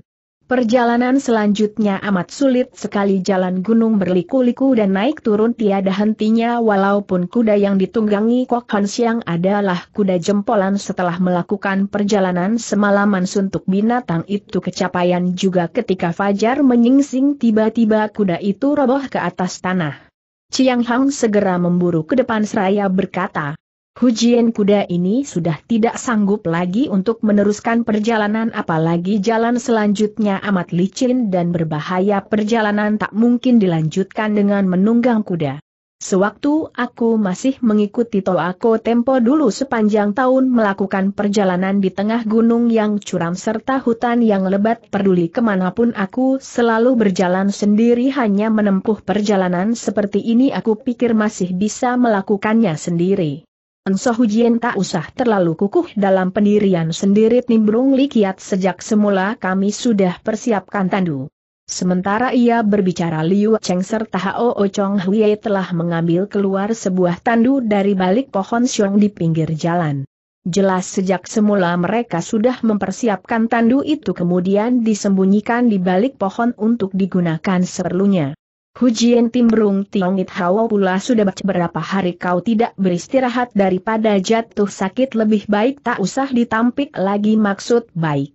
Perjalanan selanjutnya amat sulit sekali jalan gunung berliku-liku dan naik turun tiada hentinya walaupun kuda yang ditunggangi Kok Han Siang adalah kuda jempolan setelah melakukan perjalanan semalaman suntuk binatang itu kecapaian juga ketika Fajar menyingsing tiba-tiba kuda itu roboh ke atas tanah. Chiang Hang segera memburu ke depan seraya berkata, Hujian kuda ini sudah tidak sanggup lagi untuk meneruskan perjalanan apalagi jalan selanjutnya amat licin dan berbahaya perjalanan tak mungkin dilanjutkan dengan menunggang kuda. Sewaktu aku masih mengikuti Toako Tempo dulu sepanjang tahun melakukan perjalanan di tengah gunung yang curam serta hutan yang lebat peduli kemanapun aku selalu berjalan sendiri hanya menempuh perjalanan seperti ini aku pikir masih bisa melakukannya sendiri. Angso Hujian tak usah terlalu kukuh dalam pendirian sendiri Nimbrung Kiat sejak semula kami sudah persiapkan tandu. Sementara ia berbicara Liu Cheng serta Hao Chong Hui telah mengambil keluar sebuah tandu dari balik pohon siung di pinggir jalan. Jelas sejak semula mereka sudah mempersiapkan tandu itu kemudian disembunyikan di balik pohon untuk digunakan seperlunya. Hujian Timbrung Tiongit Hao pula sudah beberapa hari kau tidak beristirahat daripada jatuh sakit lebih baik tak usah ditampik lagi maksud baik.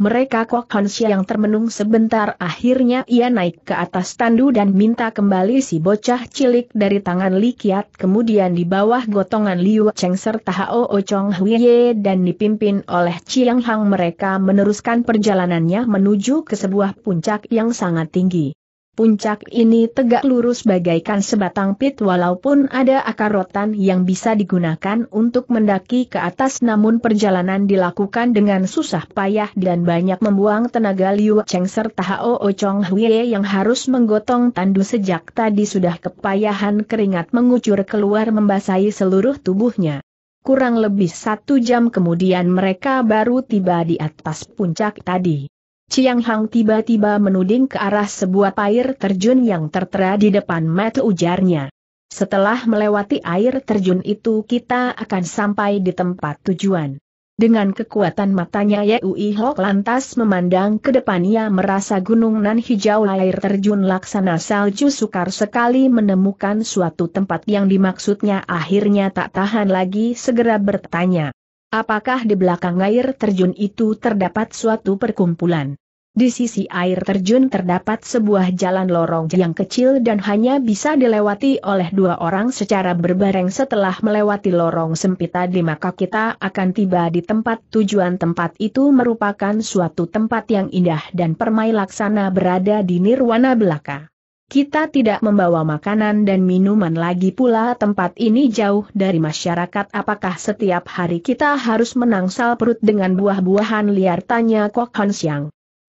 Mereka Kok Hansia yang termenung sebentar akhirnya ia naik ke atas tandu dan minta kembali si bocah cilik dari tangan Li Kiat kemudian di bawah gotongan Liu Cheng serta Hao Chong Huiye dan dipimpin oleh Chiang Hang mereka meneruskan perjalanannya menuju ke sebuah puncak yang sangat tinggi. Puncak ini tegak lurus bagaikan sebatang pit walaupun ada akar rotan yang bisa digunakan untuk mendaki ke atas namun perjalanan dilakukan dengan susah payah dan banyak membuang tenaga Liu Cheng serta Hao Chong Hwie yang harus menggotong tandu sejak tadi sudah kepayahan keringat mengucur keluar membasahi seluruh tubuhnya. Kurang lebih satu jam kemudian mereka baru tiba di atas puncak tadi. Chiang Hang tiba-tiba menuding ke arah sebuah air terjun yang tertera di depan mata ujarnya. Setelah melewati air terjun itu kita akan sampai di tempat tujuan. Dengan kekuatan matanya Ui Hok lantas memandang ke depannya merasa gunung nan hijau air terjun laksana salju sukar sekali menemukan suatu tempat yang dimaksudnya akhirnya tak tahan lagi segera bertanya. Apakah di belakang air terjun itu terdapat suatu perkumpulan? Di sisi air terjun terdapat sebuah jalan lorong yang kecil dan hanya bisa dilewati oleh dua orang secara berbareng setelah melewati lorong sempit tadi maka kita akan tiba di tempat tujuan tempat itu merupakan suatu tempat yang indah dan permai laksana berada di nirwana belaka. Kita tidak membawa makanan dan minuman lagi pula tempat ini jauh dari masyarakat apakah setiap hari kita harus menangsal perut dengan buah-buahan liar tanya Kok Han Siang.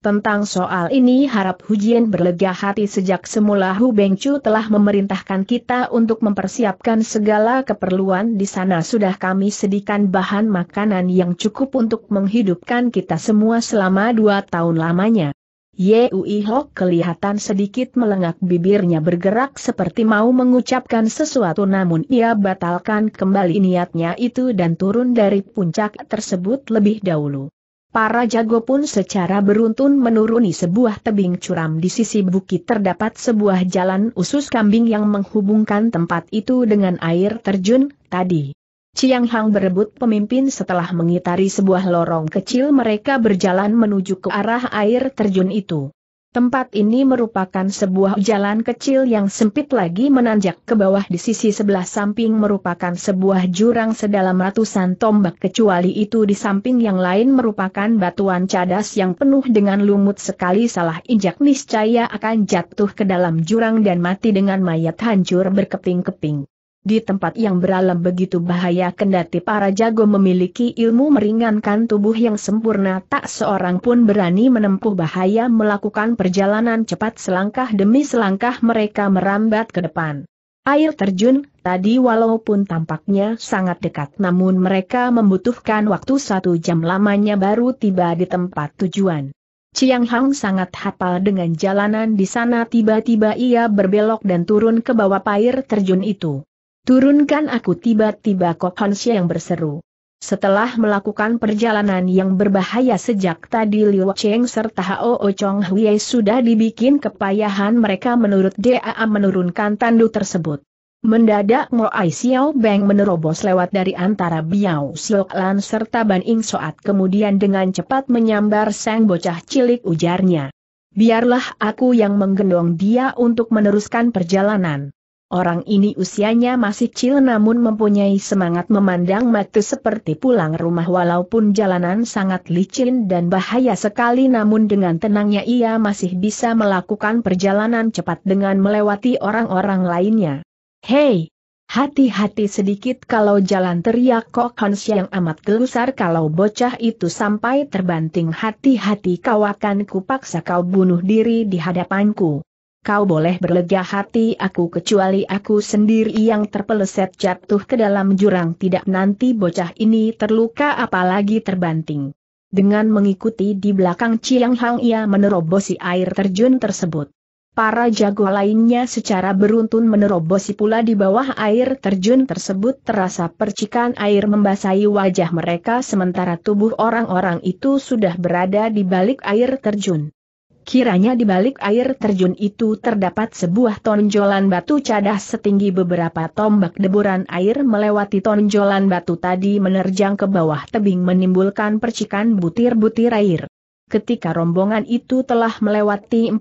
Tentang soal ini harap Hujian berlega hati sejak semula Hu Bengcu telah memerintahkan kita untuk mempersiapkan segala keperluan di sana sudah kami sedikan bahan makanan yang cukup untuk menghidupkan kita semua selama dua tahun lamanya. Yui Hok kelihatan sedikit melengak bibirnya bergerak seperti mau mengucapkan sesuatu namun ia batalkan kembali niatnya itu dan turun dari puncak tersebut lebih dahulu. Para jago pun secara beruntun menuruni sebuah tebing curam di sisi bukit terdapat sebuah jalan usus kambing yang menghubungkan tempat itu dengan air terjun tadi. Chiang Hang berebut pemimpin setelah mengitari sebuah lorong kecil mereka berjalan menuju ke arah air terjun itu. Tempat ini merupakan sebuah jalan kecil yang sempit lagi menanjak ke bawah di sisi sebelah samping merupakan sebuah jurang sedalam ratusan tombak kecuali itu di samping yang lain merupakan batuan cadas yang penuh dengan lumut sekali salah injak niscaya akan jatuh ke dalam jurang dan mati dengan mayat hancur berkeping-keping. Di tempat yang beralam begitu bahaya kendati para jago memiliki ilmu meringankan tubuh yang sempurna tak seorang pun berani menempuh bahaya melakukan perjalanan cepat selangkah demi selangkah mereka merambat ke depan. Air terjun, tadi walaupun tampaknya sangat dekat namun mereka membutuhkan waktu satu jam lamanya baru tiba di tempat tujuan. Chiang Hang sangat hafal dengan jalanan di sana tiba-tiba ia berbelok dan turun ke bawah air terjun itu. Turunkan aku tiba-tiba kok Kokon yang berseru. Setelah melakukan perjalanan yang berbahaya sejak tadi Liu Cheng serta Hao Chong Hui sudah dibikin kepayahan mereka menurut DAA menurunkan tandu tersebut. Mendadak Mo Ai Xiao Beng menerobos lewat dari antara Biao Siok Lan serta Ban Ing Soat kemudian dengan cepat menyambar sang bocah cilik ujarnya. Biarlah aku yang menggendong dia untuk meneruskan perjalanan. Orang ini usianya masih kecil namun mempunyai semangat memandang mati seperti pulang rumah walaupun jalanan sangat licin dan bahaya sekali namun dengan tenangnya ia masih bisa melakukan perjalanan cepat dengan melewati orang-orang lainnya. Hei! Hati-hati sedikit kalau jalan teriak Kok Hans yang amat gelusar kalau bocah itu sampai terbanting hati-hati kau akan kupaksa kau bunuh diri di hadapanku kau boleh berlega hati aku kecuali aku sendiri yang terpeleset jatuh ke dalam jurang tidak nanti bocah ini terluka apalagi terbanting. Dengan mengikuti di belakang Chiang Hang ia menerobosi air terjun tersebut. Para jago lainnya secara beruntun menerobosi pula di bawah air terjun tersebut terasa percikan air membasahi wajah mereka sementara tubuh orang-orang itu sudah berada di balik air terjun. Kiranya di balik air terjun itu terdapat sebuah tonjolan batu cadah setinggi beberapa tombak deburan air melewati tonjolan batu tadi menerjang ke bawah tebing menimbulkan percikan butir-butir air. Ketika rombongan itu telah melewati 450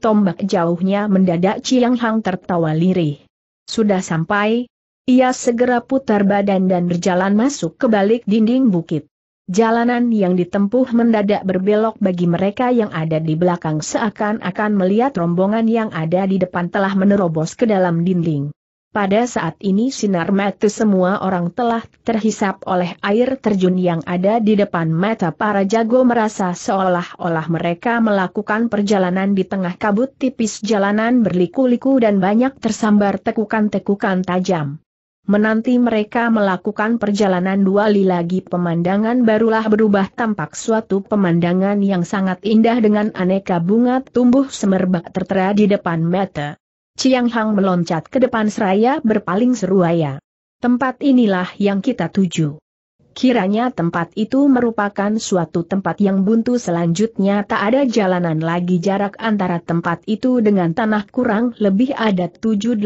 tombak jauhnya mendadak Chiang Hang tertawa lirih. Sudah sampai, ia segera putar badan dan berjalan masuk ke balik dinding bukit. Jalanan yang ditempuh mendadak berbelok bagi mereka yang ada di belakang seakan-akan melihat rombongan yang ada di depan telah menerobos ke dalam dinding. Pada saat ini sinar mata semua orang telah terhisap oleh air terjun yang ada di depan mata para jago merasa seolah-olah mereka melakukan perjalanan di tengah kabut tipis jalanan berliku-liku dan banyak tersambar tekukan-tekukan tajam menanti mereka melakukan perjalanan dua li lagi pemandangan barulah berubah tampak suatu pemandangan yang sangat indah dengan aneka bunga tumbuh semerbak tertera di depan mata. Chiang Hang meloncat ke depan seraya berpaling seruaya. Tempat inilah yang kita tuju. Kiranya tempat itu merupakan suatu tempat yang buntu selanjutnya tak ada jalanan lagi jarak antara tempat itu dengan tanah kurang lebih ada 7-8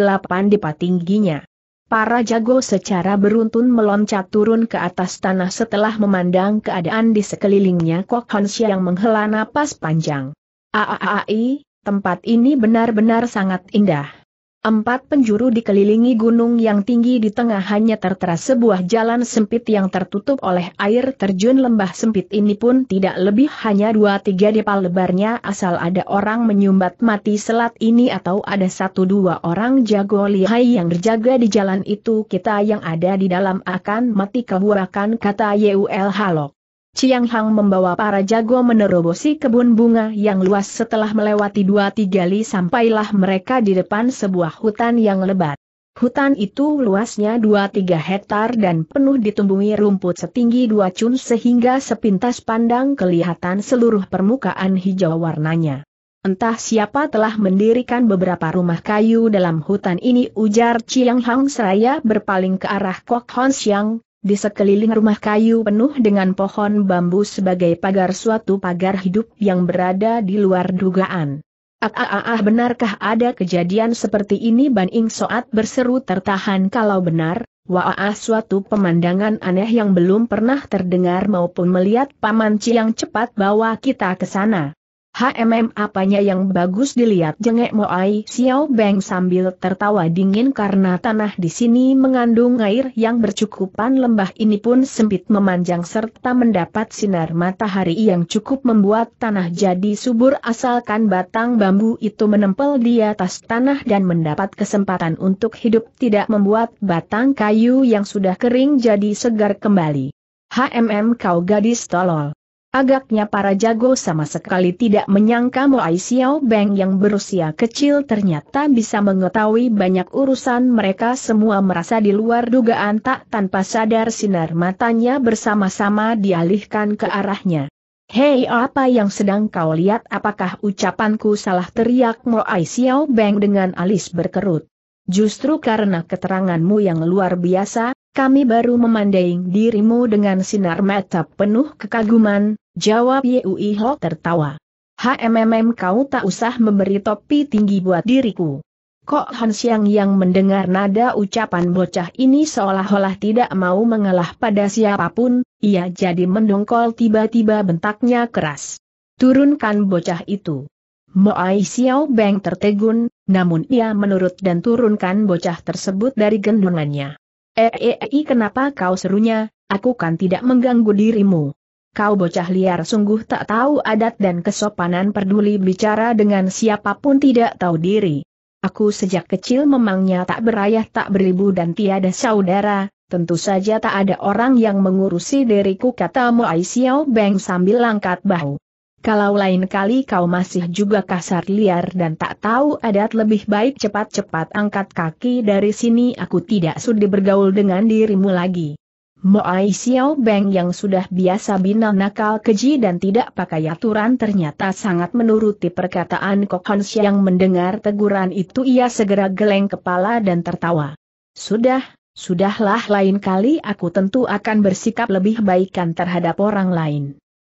depa tingginya. Para jago secara beruntun meloncat turun ke atas tanah setelah memandang keadaan di sekelilingnya Kok Hansia yang menghela napas panjang. Aaai, tempat ini benar-benar sangat indah. Empat penjuru dikelilingi gunung yang tinggi di tengah hanya tertera sebuah jalan sempit yang tertutup oleh air terjun lembah sempit ini pun tidak lebih hanya dua tiga depal lebarnya asal ada orang menyumbat mati selat ini atau ada satu dua orang jago lihai yang berjaga di jalan itu kita yang ada di dalam akan mati kehuakan kata Yul Halok. Chiang Hang membawa para jago menerobosi kebun bunga yang luas setelah melewati dua tiga li sampailah mereka di depan sebuah hutan yang lebat. Hutan itu luasnya dua tiga hektar dan penuh ditumbuhi rumput setinggi dua cun sehingga sepintas pandang kelihatan seluruh permukaan hijau warnanya. Entah siapa telah mendirikan beberapa rumah kayu dalam hutan ini ujar Chiang Hang seraya berpaling ke arah Kok Hon Siang, di sekeliling rumah kayu penuh dengan pohon bambu sebagai pagar suatu pagar hidup yang berada di luar dugaan. Ah, ah, ah, ah benarkah ada kejadian seperti ini Ban Soat berseru tertahan kalau benar, wah ah, suatu pemandangan aneh yang belum pernah terdengar maupun melihat Paman Ciang yang cepat bawa kita ke sana. HMM apanya yang bagus dilihat jengek Moai Xiao Beng sambil tertawa dingin karena tanah di sini mengandung air yang bercukupan lembah ini pun sempit memanjang serta mendapat sinar matahari yang cukup membuat tanah jadi subur asalkan batang bambu itu menempel di atas tanah dan mendapat kesempatan untuk hidup tidak membuat batang kayu yang sudah kering jadi segar kembali. HMM kau gadis tolol. Agaknya para jago sama sekali tidak menyangka Moai Xiao Beng yang berusia kecil ternyata bisa mengetahui banyak urusan mereka semua merasa di luar dugaan tak tanpa sadar sinar matanya bersama-sama dialihkan ke arahnya. Hei apa yang sedang kau lihat apakah ucapanku salah teriak Moai Xiao Beng dengan alis berkerut. Justru karena keteranganmu yang luar biasa, kami baru memandai dirimu dengan sinar mata penuh kekaguman, jawab Yui Ho tertawa. HMMM kau tak usah memberi topi tinggi buat diriku. Kok Han Xiang yang mendengar nada ucapan bocah ini seolah-olah tidak mau mengalah pada siapapun, ia jadi mendongkol tiba-tiba bentaknya keras. Turunkan bocah itu. Moai Xiao Beng tertegun, namun ia menurut dan turunkan bocah tersebut dari gendongannya. Ei, eh, eh, eh, kenapa kau serunya, aku kan tidak mengganggu dirimu. Kau bocah liar sungguh tak tahu adat dan kesopanan peduli bicara dengan siapapun tidak tahu diri. Aku sejak kecil memangnya tak berayah tak beribu dan tiada saudara, tentu saja tak ada orang yang mengurusi diriku kata Moai Xiao Beng sambil angkat bahu. Kalau lain kali kau masih juga kasar liar dan tak tahu adat lebih baik cepat-cepat angkat kaki dari sini aku tidak sudi bergaul dengan dirimu lagi. Moai Xiao Beng yang sudah biasa binal nakal keji dan tidak pakai aturan ternyata sangat menuruti perkataan Kok yang mendengar teguran itu ia segera geleng kepala dan tertawa. Sudah, sudahlah lain kali aku tentu akan bersikap lebih baikan terhadap orang lain.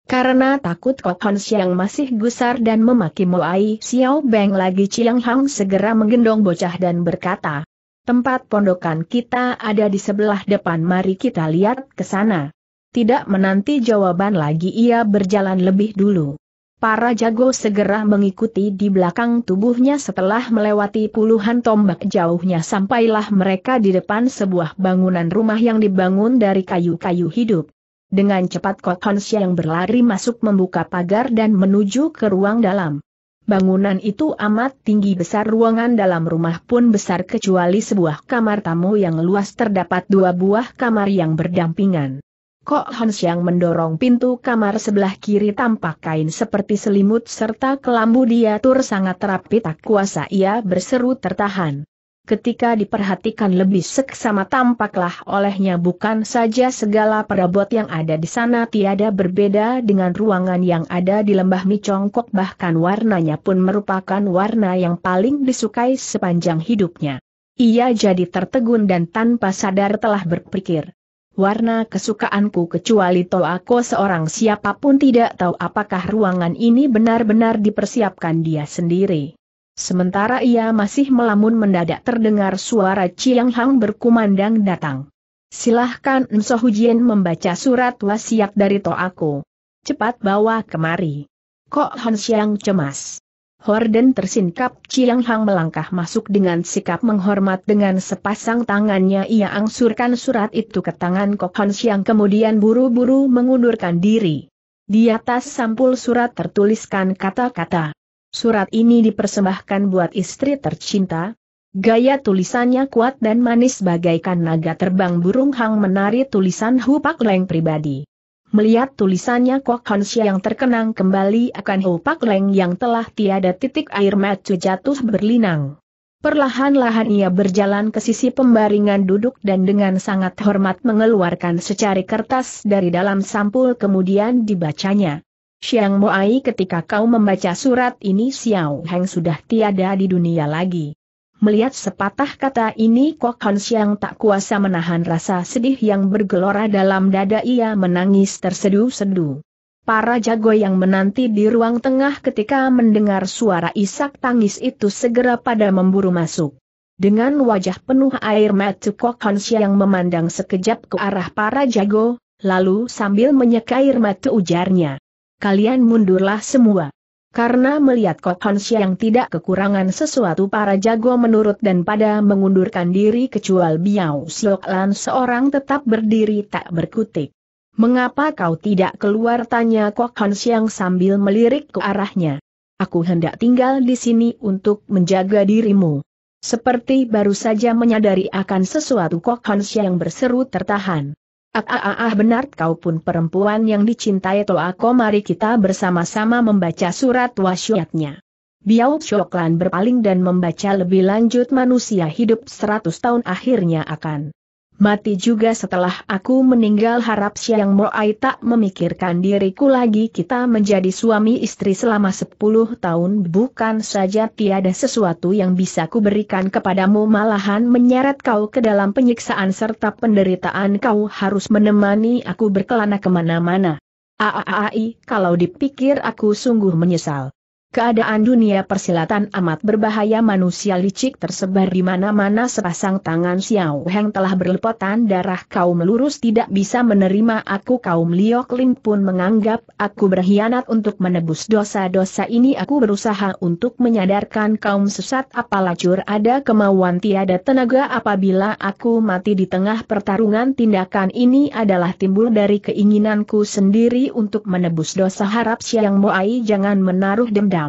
Karena takut Kokon yang masih gusar dan memaki Moai Xiao Beng lagi Chiang Hang segera menggendong bocah dan berkata, Tempat pondokan kita ada di sebelah depan mari kita lihat ke sana. Tidak menanti jawaban lagi ia berjalan lebih dulu. Para jago segera mengikuti di belakang tubuhnya setelah melewati puluhan tombak jauhnya sampailah mereka di depan sebuah bangunan rumah yang dibangun dari kayu-kayu hidup. Dengan cepat Kokon yang berlari masuk membuka pagar dan menuju ke ruang dalam. Bangunan itu amat tinggi besar ruangan dalam rumah pun besar kecuali sebuah kamar tamu yang luas terdapat dua buah kamar yang berdampingan. Kok Hans yang mendorong pintu kamar sebelah kiri tampak kain seperti selimut serta kelambu diatur sangat rapi tak kuasa ia berseru tertahan ketika diperhatikan lebih seksama tampaklah olehnya bukan saja segala perabot yang ada di sana tiada berbeda dengan ruangan yang ada di lembah Micongkok bahkan warnanya pun merupakan warna yang paling disukai sepanjang hidupnya. Ia jadi tertegun dan tanpa sadar telah berpikir. Warna kesukaanku kecuali aku seorang siapapun tidak tahu apakah ruangan ini benar-benar dipersiapkan dia sendiri. Sementara ia masih melamun mendadak terdengar suara Chiang Hang berkumandang datang. Silahkan Nso Hujien membaca surat wasiat dari aku. Cepat bawa kemari. Kok Han Xiang cemas. Horden tersingkap Chiang Hang melangkah masuk dengan sikap menghormat dengan sepasang tangannya ia angsurkan surat itu ke tangan Kok Han Xiang kemudian buru-buru mengundurkan diri. Di atas sampul surat tertuliskan kata-kata. Surat ini dipersembahkan buat istri tercinta. Gaya tulisannya kuat dan manis bagaikan naga terbang burung hang menari tulisan Hu Pak Leng pribadi. Melihat tulisannya Kwok Hansya yang terkenang kembali akan Hu Pak Leng yang telah tiada titik air macu jatuh berlinang. Perlahan-lahan ia berjalan ke sisi pembaringan duduk dan dengan sangat hormat mengeluarkan secari kertas dari dalam sampul kemudian dibacanya. Xiang Moai ketika kau membaca surat ini Xiao Heng sudah tiada di dunia lagi. Melihat sepatah kata ini Kok Han Xiang tak kuasa menahan rasa sedih yang bergelora dalam dada ia menangis tersedu-sedu. Para jago yang menanti di ruang tengah ketika mendengar suara isak tangis itu segera pada memburu masuk. Dengan wajah penuh air mata Kok Han Xiang memandang sekejap ke arah para jago, lalu sambil menyeka air mata ujarnya kalian mundurlah semua. Karena melihat Kokonsia yang tidak kekurangan sesuatu para jago menurut dan pada mengundurkan diri kecuali Biao Siok seorang tetap berdiri tak berkutik. Mengapa kau tidak keluar tanya Kokon Siang sambil melirik ke arahnya. Aku hendak tinggal di sini untuk menjaga dirimu. Seperti baru saja menyadari akan sesuatu Kokon Siang berseru tertahan. Ah, ah, ah, ah, benar kau pun perempuan yang dicintai aku mari kita bersama-sama membaca surat wasiatnya. Biao Shoklan berpaling dan membaca lebih lanjut manusia hidup seratus tahun akhirnya akan mati juga setelah aku meninggal harap Siang Moai tak memikirkan diriku lagi kita menjadi suami istri selama 10 tahun bukan saja tiada sesuatu yang bisa kuberikan kepadamu malahan menyeret kau ke dalam penyiksaan serta penderitaan kau harus menemani aku berkelana kemana-mana. Aaai, kalau dipikir aku sungguh menyesal. Keadaan dunia persilatan amat berbahaya manusia licik tersebar di mana-mana sepasang tangan Xiao Heng telah berlepotan darah kaum lurus tidak bisa menerima aku kaum Liok ling pun menganggap aku berkhianat untuk menebus dosa-dosa ini aku berusaha untuk menyadarkan kaum sesat apalacur ada kemauan tiada tenaga apabila aku mati di tengah pertarungan tindakan ini adalah timbul dari keinginanku sendiri untuk menebus dosa harap Xiang Moai jangan menaruh dendam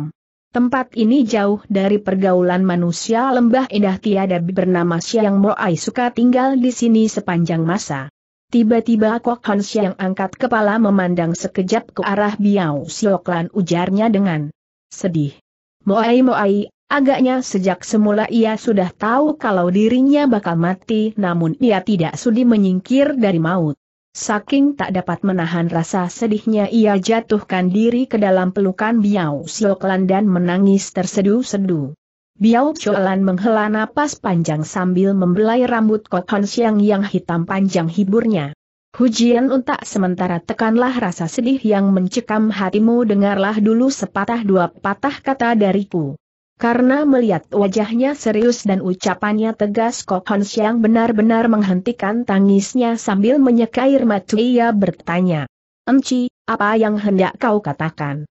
Tempat ini jauh dari pergaulan manusia lembah indah tiada bernama Siang Moai suka tinggal di sini sepanjang masa. Tiba-tiba Kok Han Siang angkat kepala memandang sekejap ke arah Biao Sioklan ujarnya dengan sedih. Moai Moai, agaknya sejak semula ia sudah tahu kalau dirinya bakal mati namun ia tidak sudi menyingkir dari maut. Saking tak dapat menahan rasa sedihnya ia jatuhkan diri ke dalam pelukan Biao Sioklan dan menangis tersedu-sedu. Biao Cholan menghela napas panjang sambil membelai rambut Kokhon Siang yang hitam panjang hiburnya. Hujian untak sementara tekanlah rasa sedih yang mencekam hatimu dengarlah dulu sepatah dua patah kata dariku. Karena melihat wajahnya serius dan ucapannya tegas Kok Hon Siang benar-benar menghentikan tangisnya sambil menyeka air mata ia bertanya. Enci, apa yang hendak kau katakan?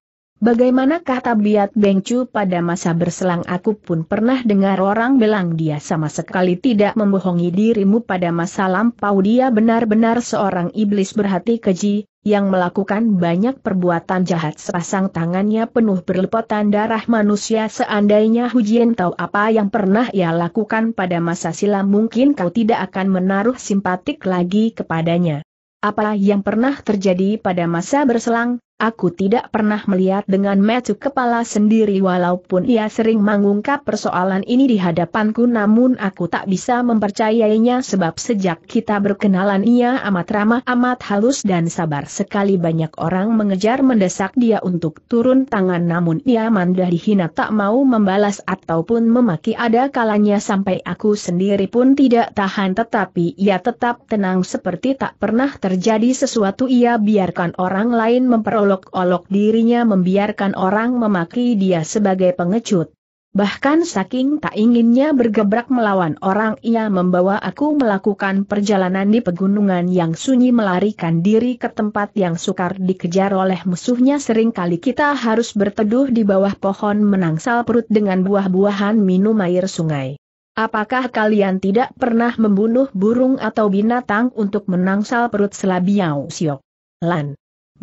Bagaimanakah tabiat Bengcu pada masa berselang aku pun pernah dengar orang bilang dia sama sekali tidak membohongi dirimu pada masa lampau dia benar-benar seorang iblis berhati keji, yang melakukan banyak perbuatan jahat sepasang tangannya penuh berlepotan darah manusia seandainya Hujian tahu apa yang pernah ia lakukan pada masa silam mungkin kau tidak akan menaruh simpatik lagi kepadanya. Apa yang pernah terjadi pada masa berselang, Aku tidak pernah melihat dengan metu kepala sendiri walaupun ia sering mengungkap persoalan ini di hadapanku namun aku tak bisa mempercayainya sebab sejak kita berkenalan ia amat ramah amat halus dan sabar sekali banyak orang mengejar mendesak dia untuk turun tangan namun ia mandah dihina tak mau membalas ataupun memaki ada kalanya sampai aku sendiri pun tidak tahan tetapi ia tetap tenang seperti tak pernah terjadi sesuatu ia biarkan orang lain memperoleh olok olok dirinya membiarkan orang memaki dia sebagai pengecut. Bahkan saking tak inginnya bergebrak melawan orang ia membawa aku melakukan perjalanan di pegunungan yang sunyi melarikan diri ke tempat yang sukar dikejar oleh musuhnya seringkali kita harus berteduh di bawah pohon menangsal perut dengan buah-buahan minum air sungai. Apakah kalian tidak pernah membunuh burung atau binatang untuk menangsal perut selabiau siok? Lan.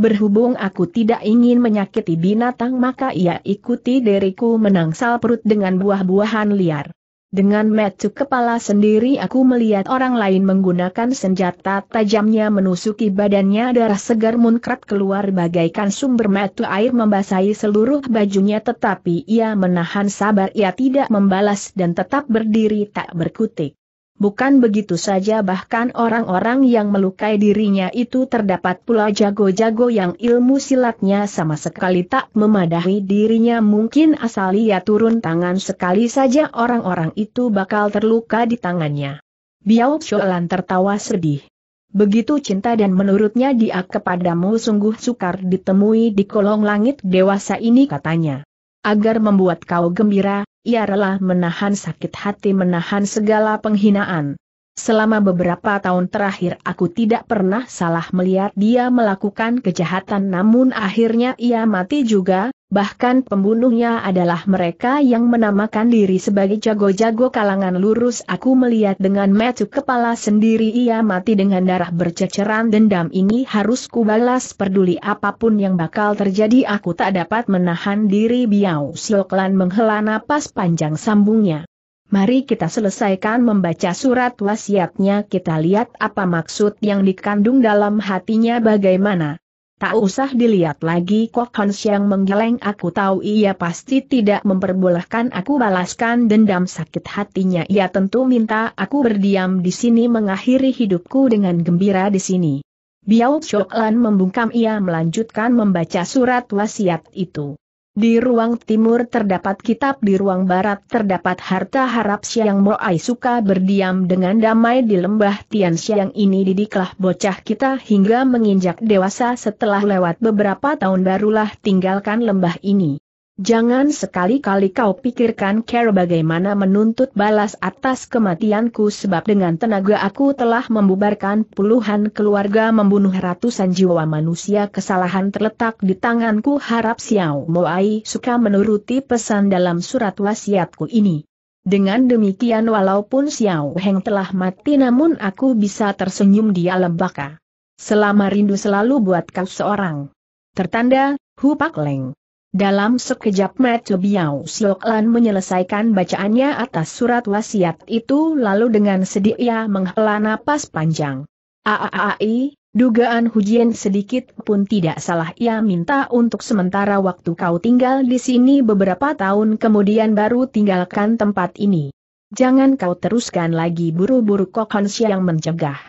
Berhubung aku tidak ingin menyakiti binatang maka ia ikuti deriku menangsal perut dengan buah-buahan liar. Dengan metu kepala sendiri aku melihat orang lain menggunakan senjata tajamnya menusuki badannya darah segar munkrat keluar bagaikan sumber metu air membasahi seluruh bajunya tetapi ia menahan sabar ia tidak membalas dan tetap berdiri tak berkutik. Bukan begitu saja bahkan orang-orang yang melukai dirinya itu terdapat pula jago-jago yang ilmu silatnya sama sekali tak memadahi dirinya mungkin asal ia turun tangan sekali saja orang-orang itu bakal terluka di tangannya. Biao Sholan tertawa sedih. Begitu cinta dan menurutnya dia kepadamu sungguh sukar ditemui di kolong langit dewasa ini katanya. Agar membuat kau gembira, ia rela menahan sakit hati menahan segala penghinaan. Selama beberapa tahun terakhir aku tidak pernah salah melihat dia melakukan kejahatan namun akhirnya ia mati juga, bahkan pembunuhnya adalah mereka yang menamakan diri sebagai jago-jago kalangan lurus. Aku melihat dengan metu kepala sendiri ia mati dengan darah berceceran dendam ini harus kubalas peduli apapun yang bakal terjadi aku tak dapat menahan diri Biao Sioklan menghela napas panjang sambungnya. Mari kita selesaikan membaca surat wasiatnya kita lihat apa maksud yang dikandung dalam hatinya bagaimana. Tak usah dilihat lagi Kok Hans yang menggeleng aku tahu ia pasti tidak memperbolehkan aku balaskan dendam sakit hatinya ia tentu minta aku berdiam di sini mengakhiri hidupku dengan gembira di sini. Biao Choklan membungkam ia melanjutkan membaca surat wasiat itu. Di ruang timur terdapat kitab, di ruang barat terdapat harta harap Siang Moai suka berdiam dengan damai di lembah Tian Siang ini didiklah bocah kita hingga menginjak dewasa setelah lewat beberapa tahun barulah tinggalkan lembah ini. Jangan sekali-kali kau pikirkan cara bagaimana menuntut balas atas kematianku sebab dengan tenaga aku telah membubarkan puluhan keluarga membunuh ratusan jiwa manusia kesalahan terletak di tanganku harap Xiao Moai suka menuruti pesan dalam surat wasiatku ini. Dengan demikian walaupun Xiao Heng telah mati namun aku bisa tersenyum di alam baka Selama rindu selalu buat kau seorang. Tertanda, Hu Pak Leng. Dalam sekejap mata Biao Lan menyelesaikan bacaannya atas surat wasiat itu lalu dengan sedih ia menghela napas panjang. Aaai, dugaan hujian sedikit pun tidak salah ia minta untuk sementara waktu kau tinggal di sini beberapa tahun kemudian baru tinggalkan tempat ini. Jangan kau teruskan lagi buru-buru Kokon yang mencegah.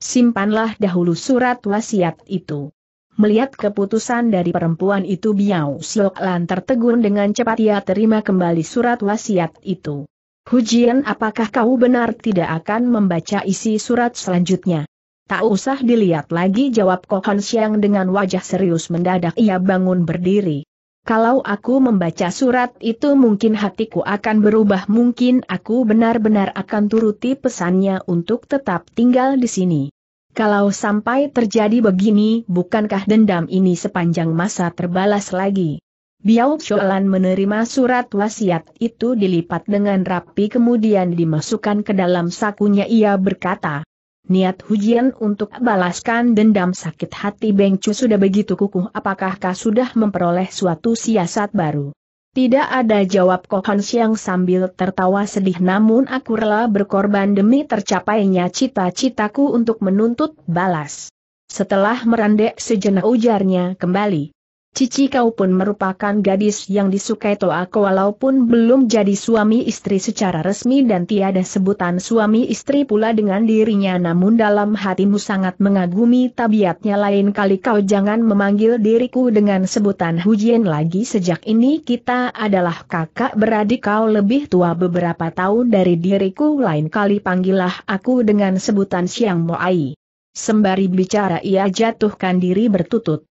Simpanlah dahulu surat wasiat itu. Melihat keputusan dari perempuan itu Biao Siok Lan tertegun dengan cepat ia terima kembali surat wasiat itu. Hujian apakah kau benar tidak akan membaca isi surat selanjutnya? Tak usah dilihat lagi jawab Kohon Siang dengan wajah serius mendadak ia bangun berdiri. Kalau aku membaca surat itu mungkin hatiku akan berubah mungkin aku benar-benar akan turuti pesannya untuk tetap tinggal di sini. Kalau sampai terjadi begini, bukankah dendam ini sepanjang masa terbalas lagi? Biao Cholan menerima surat wasiat itu dilipat dengan rapi kemudian dimasukkan ke dalam sakunya ia berkata. Niat hujian untuk balaskan dendam sakit hati Beng Bengcu sudah begitu kukuh apakah kau sudah memperoleh suatu siasat baru? Tidak ada jawab Kohon Siang sambil tertawa sedih namun aku rela berkorban demi tercapainya cita-citaku untuk menuntut balas. Setelah merendek sejenak ujarnya kembali, Cici kau pun merupakan gadis yang disukai Toako walaupun belum jadi suami istri secara resmi dan tiada sebutan suami istri pula dengan dirinya namun dalam hatimu sangat mengagumi tabiatnya lain kali kau jangan memanggil diriku dengan sebutan Hujien lagi sejak ini kita adalah kakak beradik kau lebih tua beberapa tahun dari diriku lain kali panggillah aku dengan sebutan Siang Moai. Sembari bicara ia jatuhkan diri bertutut.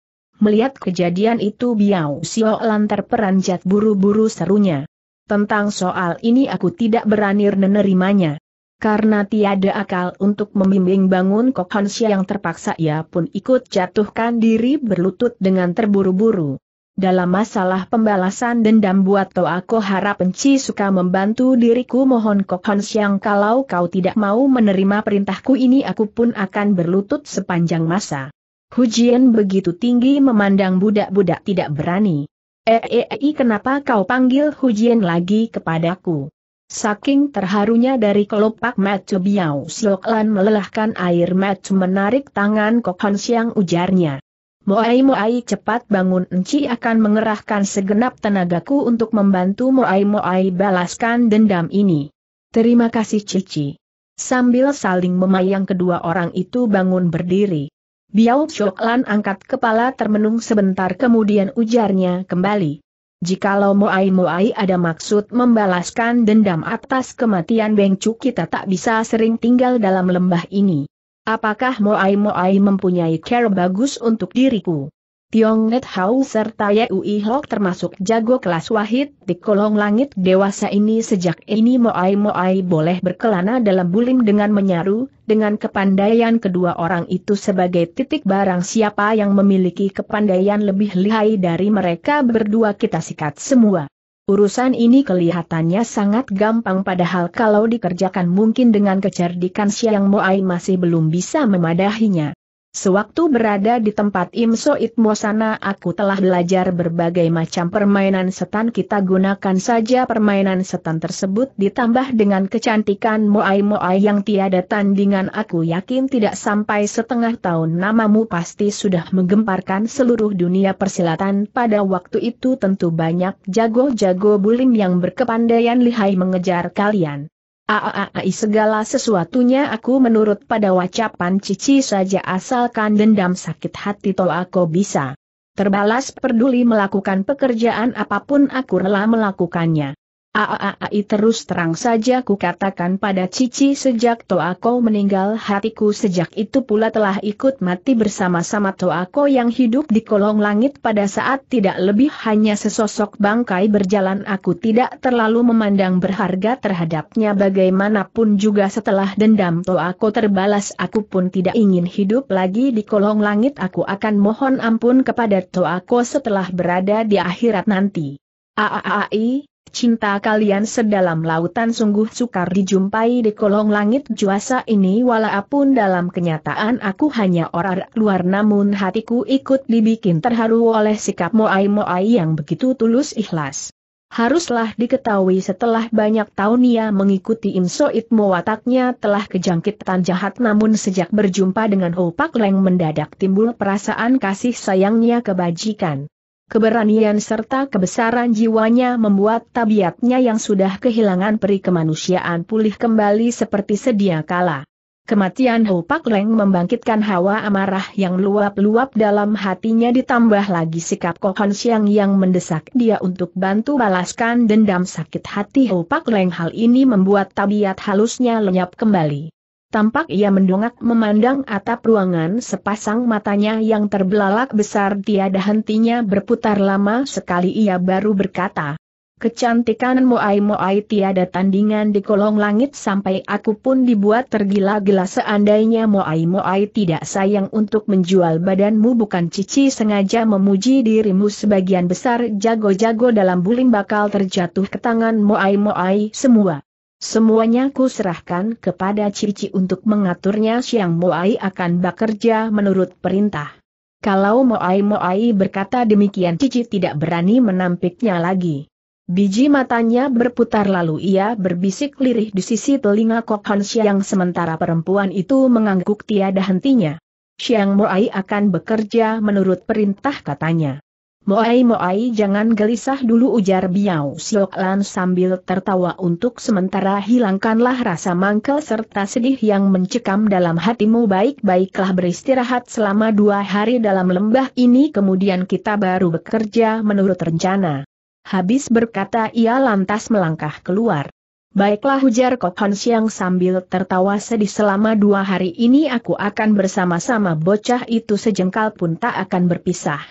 Melihat kejadian itu Biao Xiao Lan terperanjat buru-buru serunya. Tentang soal ini aku tidak berani menerimanya. Karena tiada akal untuk membimbing bangun Kokhansia yang terpaksa ia pun ikut jatuhkan diri berlutut dengan terburu-buru. Dalam masalah pembalasan dendam buat to aku harap penci suka membantu diriku mohon Kokhan kalau kau tidak mau menerima perintahku ini aku pun akan berlutut sepanjang masa. Hujian begitu tinggi memandang budak-budak tidak berani. Eei, eh, eh, eh, kenapa kau panggil Hujian lagi kepadaku? Saking terharunya dari kelopak Macu Biao Sioklan melelahkan air Macu menarik tangan Kokon Siang ujarnya. Moai Moai cepat bangun Enci akan mengerahkan segenap tenagaku untuk membantu Moai Moai balaskan dendam ini. Terima kasih Cici. Sambil saling memayang kedua orang itu bangun berdiri. Biao Choklan angkat kepala termenung sebentar kemudian ujarnya kembali. Jikalau Moai Moai ada maksud membalaskan dendam atas kematian Beng kita tak bisa sering tinggal dalam lembah ini. Apakah Moai Moai mempunyai care bagus untuk diriku? Tiong Net Hau serta Yui Hok termasuk jago kelas wahid di kolong langit dewasa ini sejak ini Moai Moai boleh berkelana dalam bulim dengan menyaru, dengan kepandaian kedua orang itu sebagai titik barang siapa yang memiliki kepandaian lebih lihai dari mereka berdua kita sikat semua. Urusan ini kelihatannya sangat gampang padahal kalau dikerjakan mungkin dengan kecerdikan Siang Moai masih belum bisa memadahinya. Sewaktu berada di tempat Imso Itmosana aku telah belajar berbagai macam permainan setan kita gunakan saja permainan setan tersebut ditambah dengan kecantikan Moai-Moai yang tiada tandingan aku yakin tidak sampai setengah tahun namamu pasti sudah menggemparkan seluruh dunia persilatan pada waktu itu tentu banyak jago-jago bulim yang berkepandaian lihai mengejar kalian. Aaai segala sesuatunya aku menurut pada wacapan cici saja asalkan dendam sakit hati to aku bisa. Terbalas peduli melakukan pekerjaan apapun aku rela melakukannya. Aaai terus terang saja ku katakan pada Cici sejak toa Toako meninggal hatiku sejak itu pula telah ikut mati bersama-sama toa Toako yang hidup di kolong langit pada saat tidak lebih hanya sesosok bangkai berjalan aku tidak terlalu memandang berharga terhadapnya bagaimanapun juga setelah dendam toa Toako terbalas aku pun tidak ingin hidup lagi di kolong langit aku akan mohon ampun kepada toa Toako setelah berada di akhirat nanti. Aaai Cinta kalian sedalam lautan sungguh sukar dijumpai di kolong langit juasa ini walaupun dalam kenyataan aku hanya orang luar namun hatiku ikut dibikin terharu oleh sikap Moai-Moai yang begitu tulus ikhlas. Haruslah diketahui setelah banyak tahun ia mengikuti imsoit Soit wataknya telah kejangkitan jahat namun sejak berjumpa dengan opak Leng mendadak timbul perasaan kasih sayangnya kebajikan keberanian serta kebesaran jiwanya membuat tabiatnya yang sudah kehilangan peri kemanusiaan pulih kembali seperti sedia kala. Kematian Ho Pak Leng membangkitkan hawa amarah yang luap-luap dalam hatinya ditambah lagi sikap Kohon Siang yang mendesak dia untuk bantu balaskan dendam sakit hati Ho Pak Leng hal ini membuat tabiat halusnya lenyap kembali. Tampak ia mendongak memandang atap ruangan sepasang matanya yang terbelalak besar tiada hentinya berputar lama sekali ia baru berkata. Kecantikan Moai-Moai tiada tandingan di kolong langit sampai aku pun dibuat tergila-gila seandainya Moai-Moai tidak sayang untuk menjual badanmu bukan Cici sengaja memuji dirimu sebagian besar jago-jago dalam bulim bakal terjatuh ke tangan Moai-Moai semua. Semuanya kuserahkan serahkan kepada Cici untuk mengaturnya Siang Moai akan bekerja menurut perintah. Kalau Moai Moai berkata demikian Cici tidak berani menampiknya lagi. Biji matanya berputar lalu ia berbisik lirih di sisi telinga Kok Han Siang sementara perempuan itu mengangguk tiada hentinya. Siang Moai akan bekerja menurut perintah katanya. Moai Moai jangan gelisah dulu ujar Biao Siok Lan sambil tertawa untuk sementara hilangkanlah rasa mangkel serta sedih yang mencekam dalam hatimu baik-baiklah beristirahat selama dua hari dalam lembah ini kemudian kita baru bekerja menurut rencana. Habis berkata ia lantas melangkah keluar. Baiklah ujar Kokon Siang sambil tertawa sedih selama dua hari ini aku akan bersama-sama bocah itu sejengkal pun tak akan berpisah.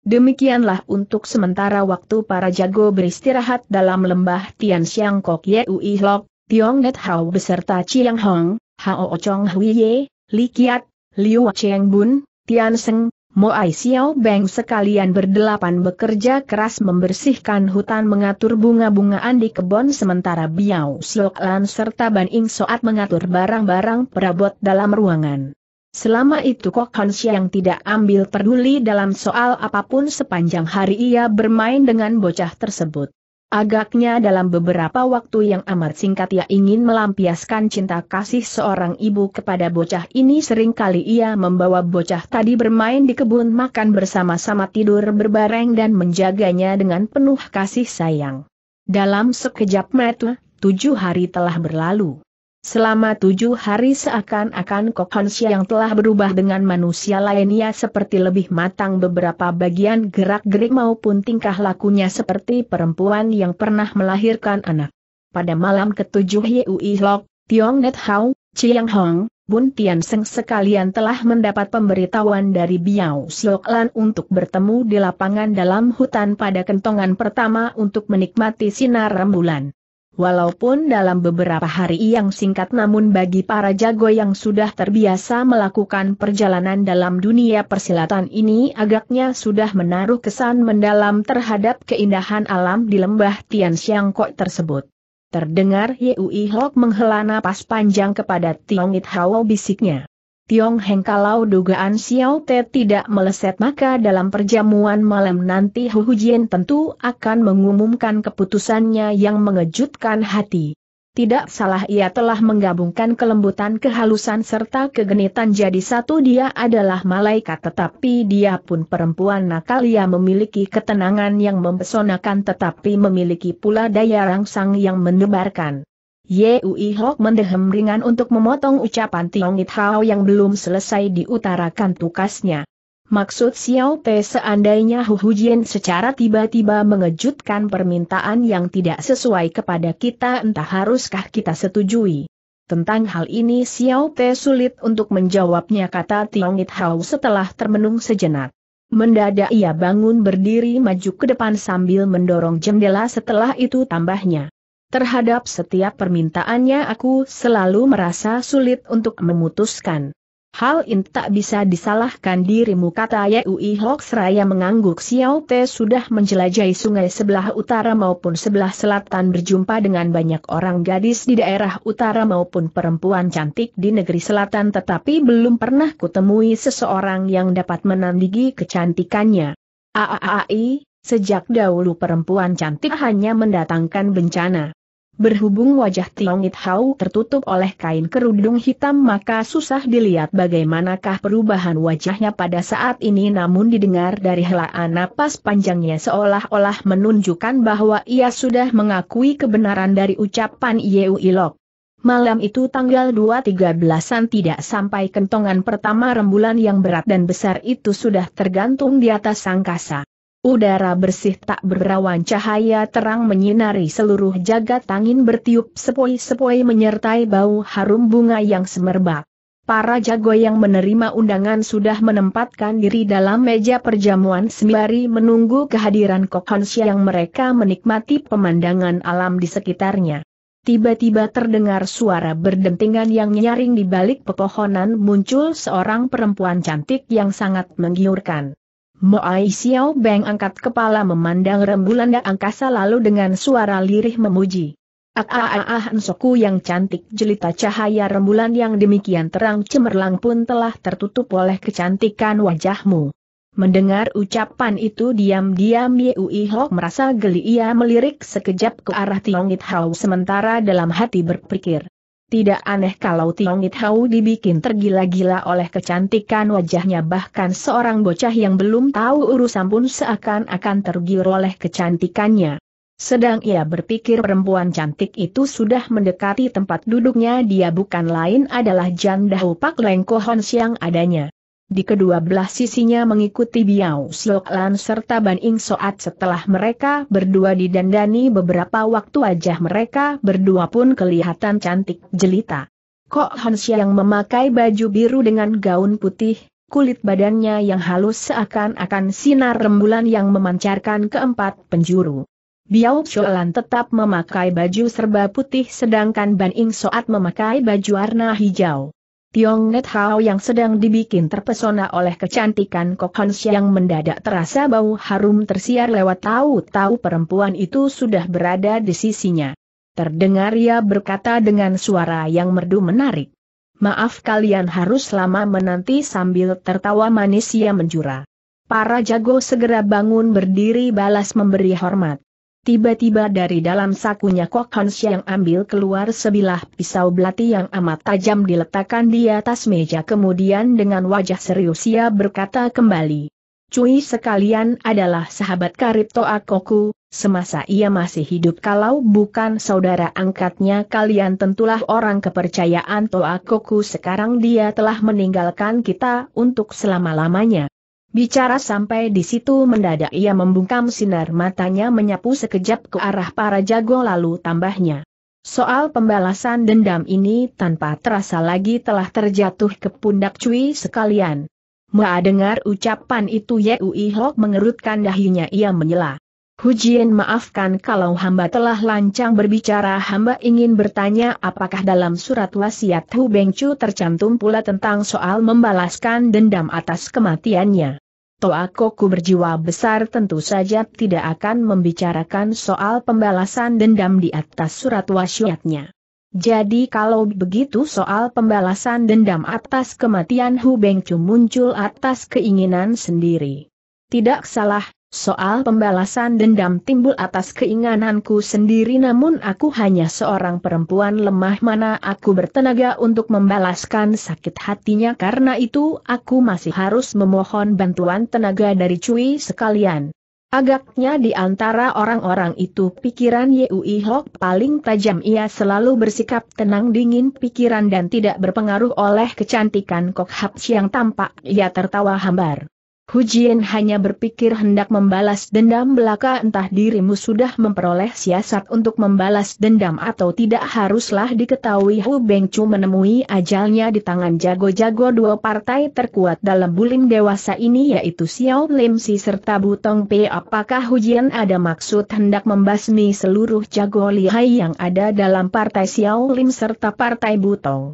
Demikianlah untuk sementara waktu para jago beristirahat dalam lembah Tian Xiang Kok Yui Lok, Tiong Net Hao beserta Chiang Hong, Hao Chong Hui Ye, Li Kiat, Liu Cheng Bun, Tian Seng, Moai Xiao Beng sekalian berdelapan bekerja keras membersihkan hutan mengatur bunga-bungaan di kebun sementara Biao Siok Lan serta Ban Ing Soat mengatur barang-barang perabot dalam ruangan. Selama itu Kok Han Siang tidak ambil peduli dalam soal apapun sepanjang hari ia bermain dengan bocah tersebut. Agaknya dalam beberapa waktu yang amat singkat ia ingin melampiaskan cinta kasih seorang ibu kepada bocah ini Sering kali ia membawa bocah tadi bermain di kebun makan bersama-sama tidur berbareng dan menjaganya dengan penuh kasih sayang. Dalam sekejap mata, tujuh hari telah berlalu. Selama tujuh hari seakan-akan Hansia yang telah berubah dengan manusia lainnya seperti lebih matang beberapa bagian gerak-gerik maupun tingkah lakunya seperti perempuan yang pernah melahirkan anak. Pada malam ketujuh Yui Lok, Tiong Net Hao, Chiang Hong, Bun Tian Seng sekalian telah mendapat pemberitahuan dari Biao Siok Lan untuk bertemu di lapangan dalam hutan pada kentongan pertama untuk menikmati sinar rembulan. Walaupun dalam beberapa hari yang singkat namun bagi para jago yang sudah terbiasa melakukan perjalanan dalam dunia persilatan ini agaknya sudah menaruh kesan mendalam terhadap keindahan alam di lembah Tian Kok tersebut. Terdengar Yui Hok menghela napas panjang kepada It Hao bisiknya. Tiong Heng kalau dugaan Xiao Te tidak meleset maka dalam perjamuan malam nanti Hu Hu Jin tentu akan mengumumkan keputusannya yang mengejutkan hati. Tidak salah ia telah menggabungkan kelembutan kehalusan serta kegenitan jadi satu dia adalah malaikat tetapi dia pun perempuan nakal ia memiliki ketenangan yang mempesonakan tetapi memiliki pula daya rangsang yang menebarkan. Yui Hok mendehem ringan untuk memotong ucapan Tiong It Hao yang belum selesai diutarakan tukasnya. Maksud Xiao Pe seandainya Hu Hujian secara tiba-tiba mengejutkan permintaan yang tidak sesuai kepada kita entah haruskah kita setujui. Tentang hal ini Xiao Pe sulit untuk menjawabnya kata Tiong It Hao setelah termenung sejenak. Mendadak ia bangun berdiri maju ke depan sambil mendorong jendela setelah itu tambahnya. Terhadap setiap permintaannya aku selalu merasa sulit untuk memutuskan. Hal ini tak bisa disalahkan dirimu kata Yui Hok Seraya mengangguk Xiao Te sudah menjelajahi sungai sebelah utara maupun sebelah selatan berjumpa dengan banyak orang gadis di daerah utara maupun perempuan cantik di negeri selatan tetapi belum pernah kutemui seseorang yang dapat menandingi kecantikannya. Aaai, sejak dahulu perempuan cantik hanya mendatangkan bencana. Berhubung wajah Tiongit Hau tertutup oleh kain kerudung hitam maka susah dilihat bagaimanakah perubahan wajahnya pada saat ini namun didengar dari helaan napas panjangnya seolah-olah menunjukkan bahwa ia sudah mengakui kebenaran dari ucapan Yeu Ilok. Malam itu tanggal 2-13an tidak sampai kentongan pertama rembulan yang berat dan besar itu sudah tergantung di atas angkasa. Udara bersih tak berawan cahaya terang menyinari seluruh jagat angin bertiup sepoi-sepoi menyertai bau harum bunga yang semerbak. Para jago yang menerima undangan sudah menempatkan diri dalam meja perjamuan sembari menunggu kehadiran Kokonsia yang mereka menikmati pemandangan alam di sekitarnya. Tiba-tiba terdengar suara berdentingan yang nyaring di balik pepohonan muncul seorang perempuan cantik yang sangat menggiurkan. Moai Xiao Beng angkat kepala memandang rembulan angkasa lalu dengan suara lirih memuji. Ah ah, ah, ah yang cantik jelita cahaya rembulan yang demikian terang cemerlang pun telah tertutup oleh kecantikan wajahmu. Mendengar ucapan itu diam-diam Yui Ho merasa geli ia melirik sekejap ke arah Tiongit hau sementara dalam hati berpikir. Tidak aneh kalau Tiong Hau dibikin tergila-gila oleh kecantikan wajahnya bahkan seorang bocah yang belum tahu urusan pun seakan-akan tergiur oleh kecantikannya. Sedang ia berpikir perempuan cantik itu sudah mendekati tempat duduknya dia bukan lain adalah Jan Dahu Pak Lengko Hon Siang adanya di kedua belah sisinya mengikuti Biao Siok Lan serta Ban Ing Soat setelah mereka berdua didandani beberapa waktu wajah mereka berdua pun kelihatan cantik jelita. Kok Han yang memakai baju biru dengan gaun putih, kulit badannya yang halus seakan-akan sinar rembulan yang memancarkan keempat penjuru. Biao Cholan tetap memakai baju serba putih sedangkan Ban Ing Soat memakai baju warna hijau. Tiong Net Hao yang sedang dibikin terpesona oleh kecantikan Kok Hon yang mendadak terasa bau harum tersiar lewat tahu-tahu perempuan itu sudah berada di sisinya. Terdengar ia berkata dengan suara yang merdu menarik. Maaf kalian harus lama menanti sambil tertawa manis ia menjura. Para jago segera bangun berdiri balas memberi hormat. Tiba-tiba dari dalam sakunya Kok Hans yang ambil keluar sebilah pisau belati yang amat tajam diletakkan di atas meja kemudian dengan wajah serius ia berkata kembali. Cui sekalian adalah sahabat karib Toakoku, semasa ia masih hidup kalau bukan saudara angkatnya kalian tentulah orang kepercayaan Toakoku sekarang dia telah meninggalkan kita untuk selama-lamanya. Bicara sampai di situ mendadak ia membungkam sinar matanya menyapu sekejap ke arah para jago lalu tambahnya. Soal pembalasan dendam ini tanpa terasa lagi telah terjatuh ke pundak Cui sekalian. Maa dengar ucapan itu Yui Hok mengerutkan dahinya ia menyela. Hujian maafkan kalau hamba telah lancang berbicara hamba ingin bertanya apakah dalam surat wasiat Hu Bengcu tercantum pula tentang soal membalaskan dendam atas kematiannya. Toa Koku berjiwa besar tentu saja tidak akan membicarakan soal pembalasan dendam di atas surat wasiatnya. Jadi kalau begitu soal pembalasan dendam atas kematian Hu Bengcu muncul atas keinginan sendiri. Tidak salah, Soal pembalasan dendam timbul atas keinginanku sendiri namun aku hanya seorang perempuan lemah mana aku bertenaga untuk membalaskan sakit hatinya karena itu aku masih harus memohon bantuan tenaga dari Cui sekalian. Agaknya di antara orang-orang itu pikiran Yui Hok paling tajam ia selalu bersikap tenang dingin pikiran dan tidak berpengaruh oleh kecantikan Kok Hap yang tampak ia tertawa hambar. Hujien hanya berpikir hendak membalas dendam belaka entah dirimu sudah memperoleh siasat untuk membalas dendam atau tidak haruslah diketahui Hu Bengcu menemui ajalnya di tangan jago-jago dua partai terkuat dalam bulim dewasa ini yaitu Xiao Lim Si serta Butong Pei apakah Hujien ada maksud hendak membasmi seluruh jago lihai yang ada dalam partai Xiao Lim serta partai Butong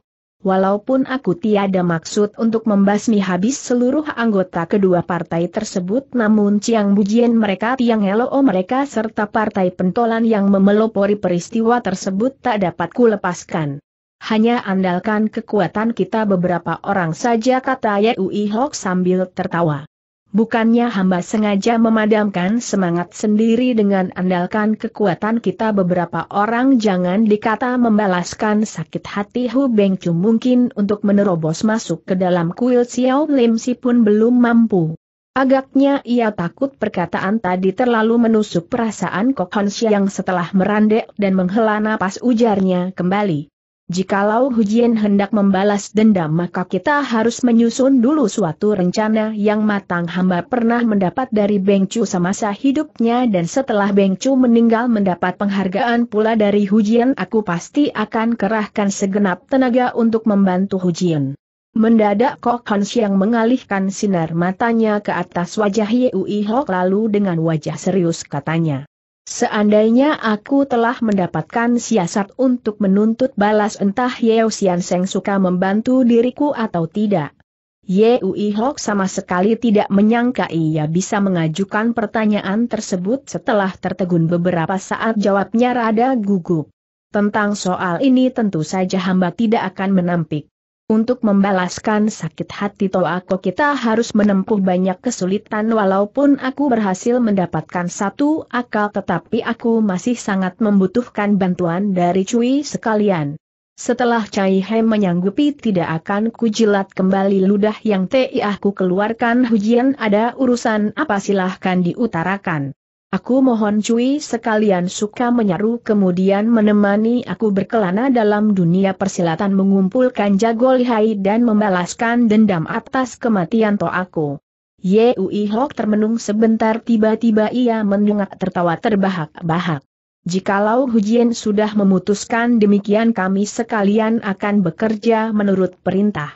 Walaupun aku tiada maksud untuk membasmi habis seluruh anggota kedua partai tersebut namun Ciang Bujian mereka Tiang Elo mereka serta partai pentolan yang memelopori peristiwa tersebut tak dapat kulepaskan. Hanya andalkan kekuatan kita beberapa orang saja kata Yui Hok sambil tertawa. Bukannya hamba sengaja memadamkan semangat sendiri dengan andalkan kekuatan kita beberapa orang jangan dikata membalaskan sakit hati Hu Chu mungkin untuk menerobos masuk ke dalam kuil Xiao Lim Si pun belum mampu. Agaknya ia takut perkataan tadi terlalu menusuk perasaan Kok Hon yang setelah merandek dan menghela napas ujarnya kembali. Jikalau Hujian hendak membalas dendam maka kita harus menyusun dulu suatu rencana yang matang hamba pernah mendapat dari Beng semasa hidupnya dan setelah Beng meninggal mendapat penghargaan pula dari Hujian aku pasti akan kerahkan segenap tenaga untuk membantu Hujian. Mendadak Kok Hans yang mengalihkan sinar matanya ke atas wajah Yui Hok lalu dengan wajah serius katanya. Seandainya aku telah mendapatkan siasat untuk menuntut balas entah Yeo Sian Seng suka membantu diriku atau tidak. Yui Hok sama sekali tidak menyangka ia bisa mengajukan pertanyaan tersebut setelah tertegun beberapa saat jawabnya rada gugup. Tentang soal ini tentu saja hamba tidak akan menampik. Untuk membalaskan sakit hati Toako kita harus menempuh banyak kesulitan walaupun aku berhasil mendapatkan satu akal tetapi aku masih sangat membutuhkan bantuan dari Cui sekalian. Setelah Cai He menyanggupi tidak akan kujilat kembali ludah yang ti aku keluarkan hujian ada urusan apa silahkan diutarakan. Aku mohon cuy sekalian suka menyaru kemudian menemani aku berkelana dalam dunia persilatan mengumpulkan jago lihai dan membalaskan dendam atas kematian to aku. Ui Hok termenung sebentar tiba-tiba ia mendongak tertawa terbahak-bahak. Jikalau Hujian sudah memutuskan demikian kami sekalian akan bekerja menurut perintah.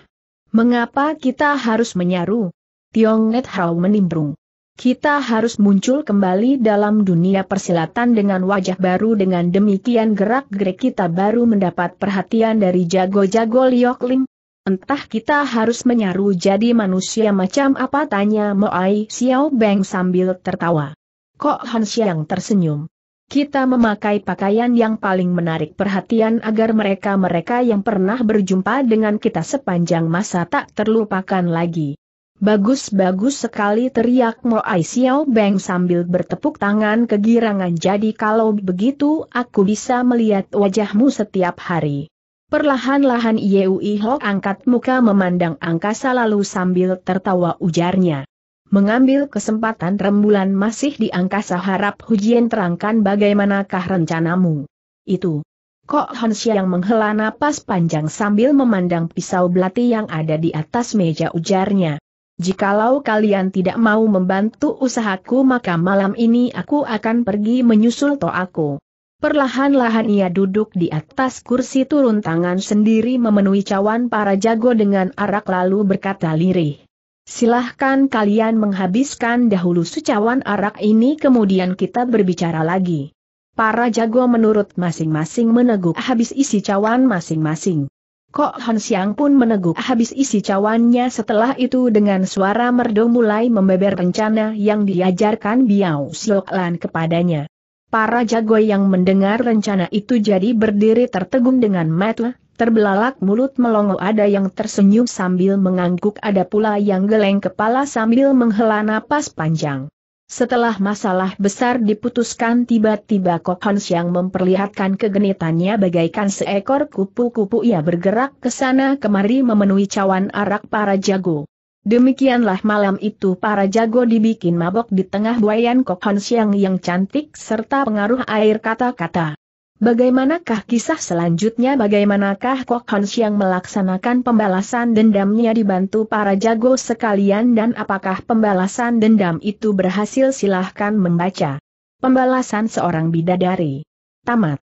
Mengapa kita harus menyaru? Tiong Net Hao menimbrung. Kita harus muncul kembali dalam dunia persilatan dengan wajah baru dengan demikian gerak-gerik kita baru mendapat perhatian dari jago-jago Liok Lim. Entah kita harus menyaru jadi manusia macam apa tanya Moai Xiao Beng sambil tertawa. Kok Han Xiang tersenyum. Kita memakai pakaian yang paling menarik perhatian agar mereka-mereka yang pernah berjumpa dengan kita sepanjang masa tak terlupakan lagi. Bagus-bagus sekali teriak Moai Xiao Beng sambil bertepuk tangan kegirangan jadi kalau begitu aku bisa melihat wajahmu setiap hari. Perlahan-lahan Yeui Ho angkat muka memandang angkasa lalu sambil tertawa ujarnya. Mengambil kesempatan rembulan masih di angkasa harap hujian terangkan bagaimanakah rencanamu. Itu. Kok Hansia yang menghela napas panjang sambil memandang pisau belati yang ada di atas meja ujarnya. Jikalau kalian tidak mau membantu usahaku maka malam ini aku akan pergi menyusul toaku. Perlahan-lahan ia duduk di atas kursi turun tangan sendiri memenuhi cawan para jago dengan arak lalu berkata lirih. Silahkan kalian menghabiskan dahulu secawan arak ini kemudian kita berbicara lagi. Para jago menurut masing-masing meneguk habis isi cawan masing-masing. Kok Han Xiang pun meneguk habis isi cawannya setelah itu dengan suara merdu mulai membeber rencana yang diajarkan Biao Lan kepadanya. Para jago yang mendengar rencana itu jadi berdiri tertegun dengan mata, terbelalak mulut melongo ada yang tersenyum sambil mengangguk ada pula yang geleng kepala sambil menghela napas panjang. Setelah masalah besar diputuskan tiba-tiba Hans yang memperlihatkan kegenitannya bagaikan seekor kupu-kupu ia bergerak ke sana kemari memenuhi cawan arak para jago. Demikianlah malam itu para jago dibikin mabok di tengah buayan Hans yang yang cantik serta pengaruh air kata-kata. Bagaimanakah kisah selanjutnya bagaimanakah Kok yang melaksanakan pembalasan dendamnya dibantu para jago sekalian dan apakah pembalasan dendam itu berhasil silahkan membaca. Pembalasan seorang bidadari. Tamat.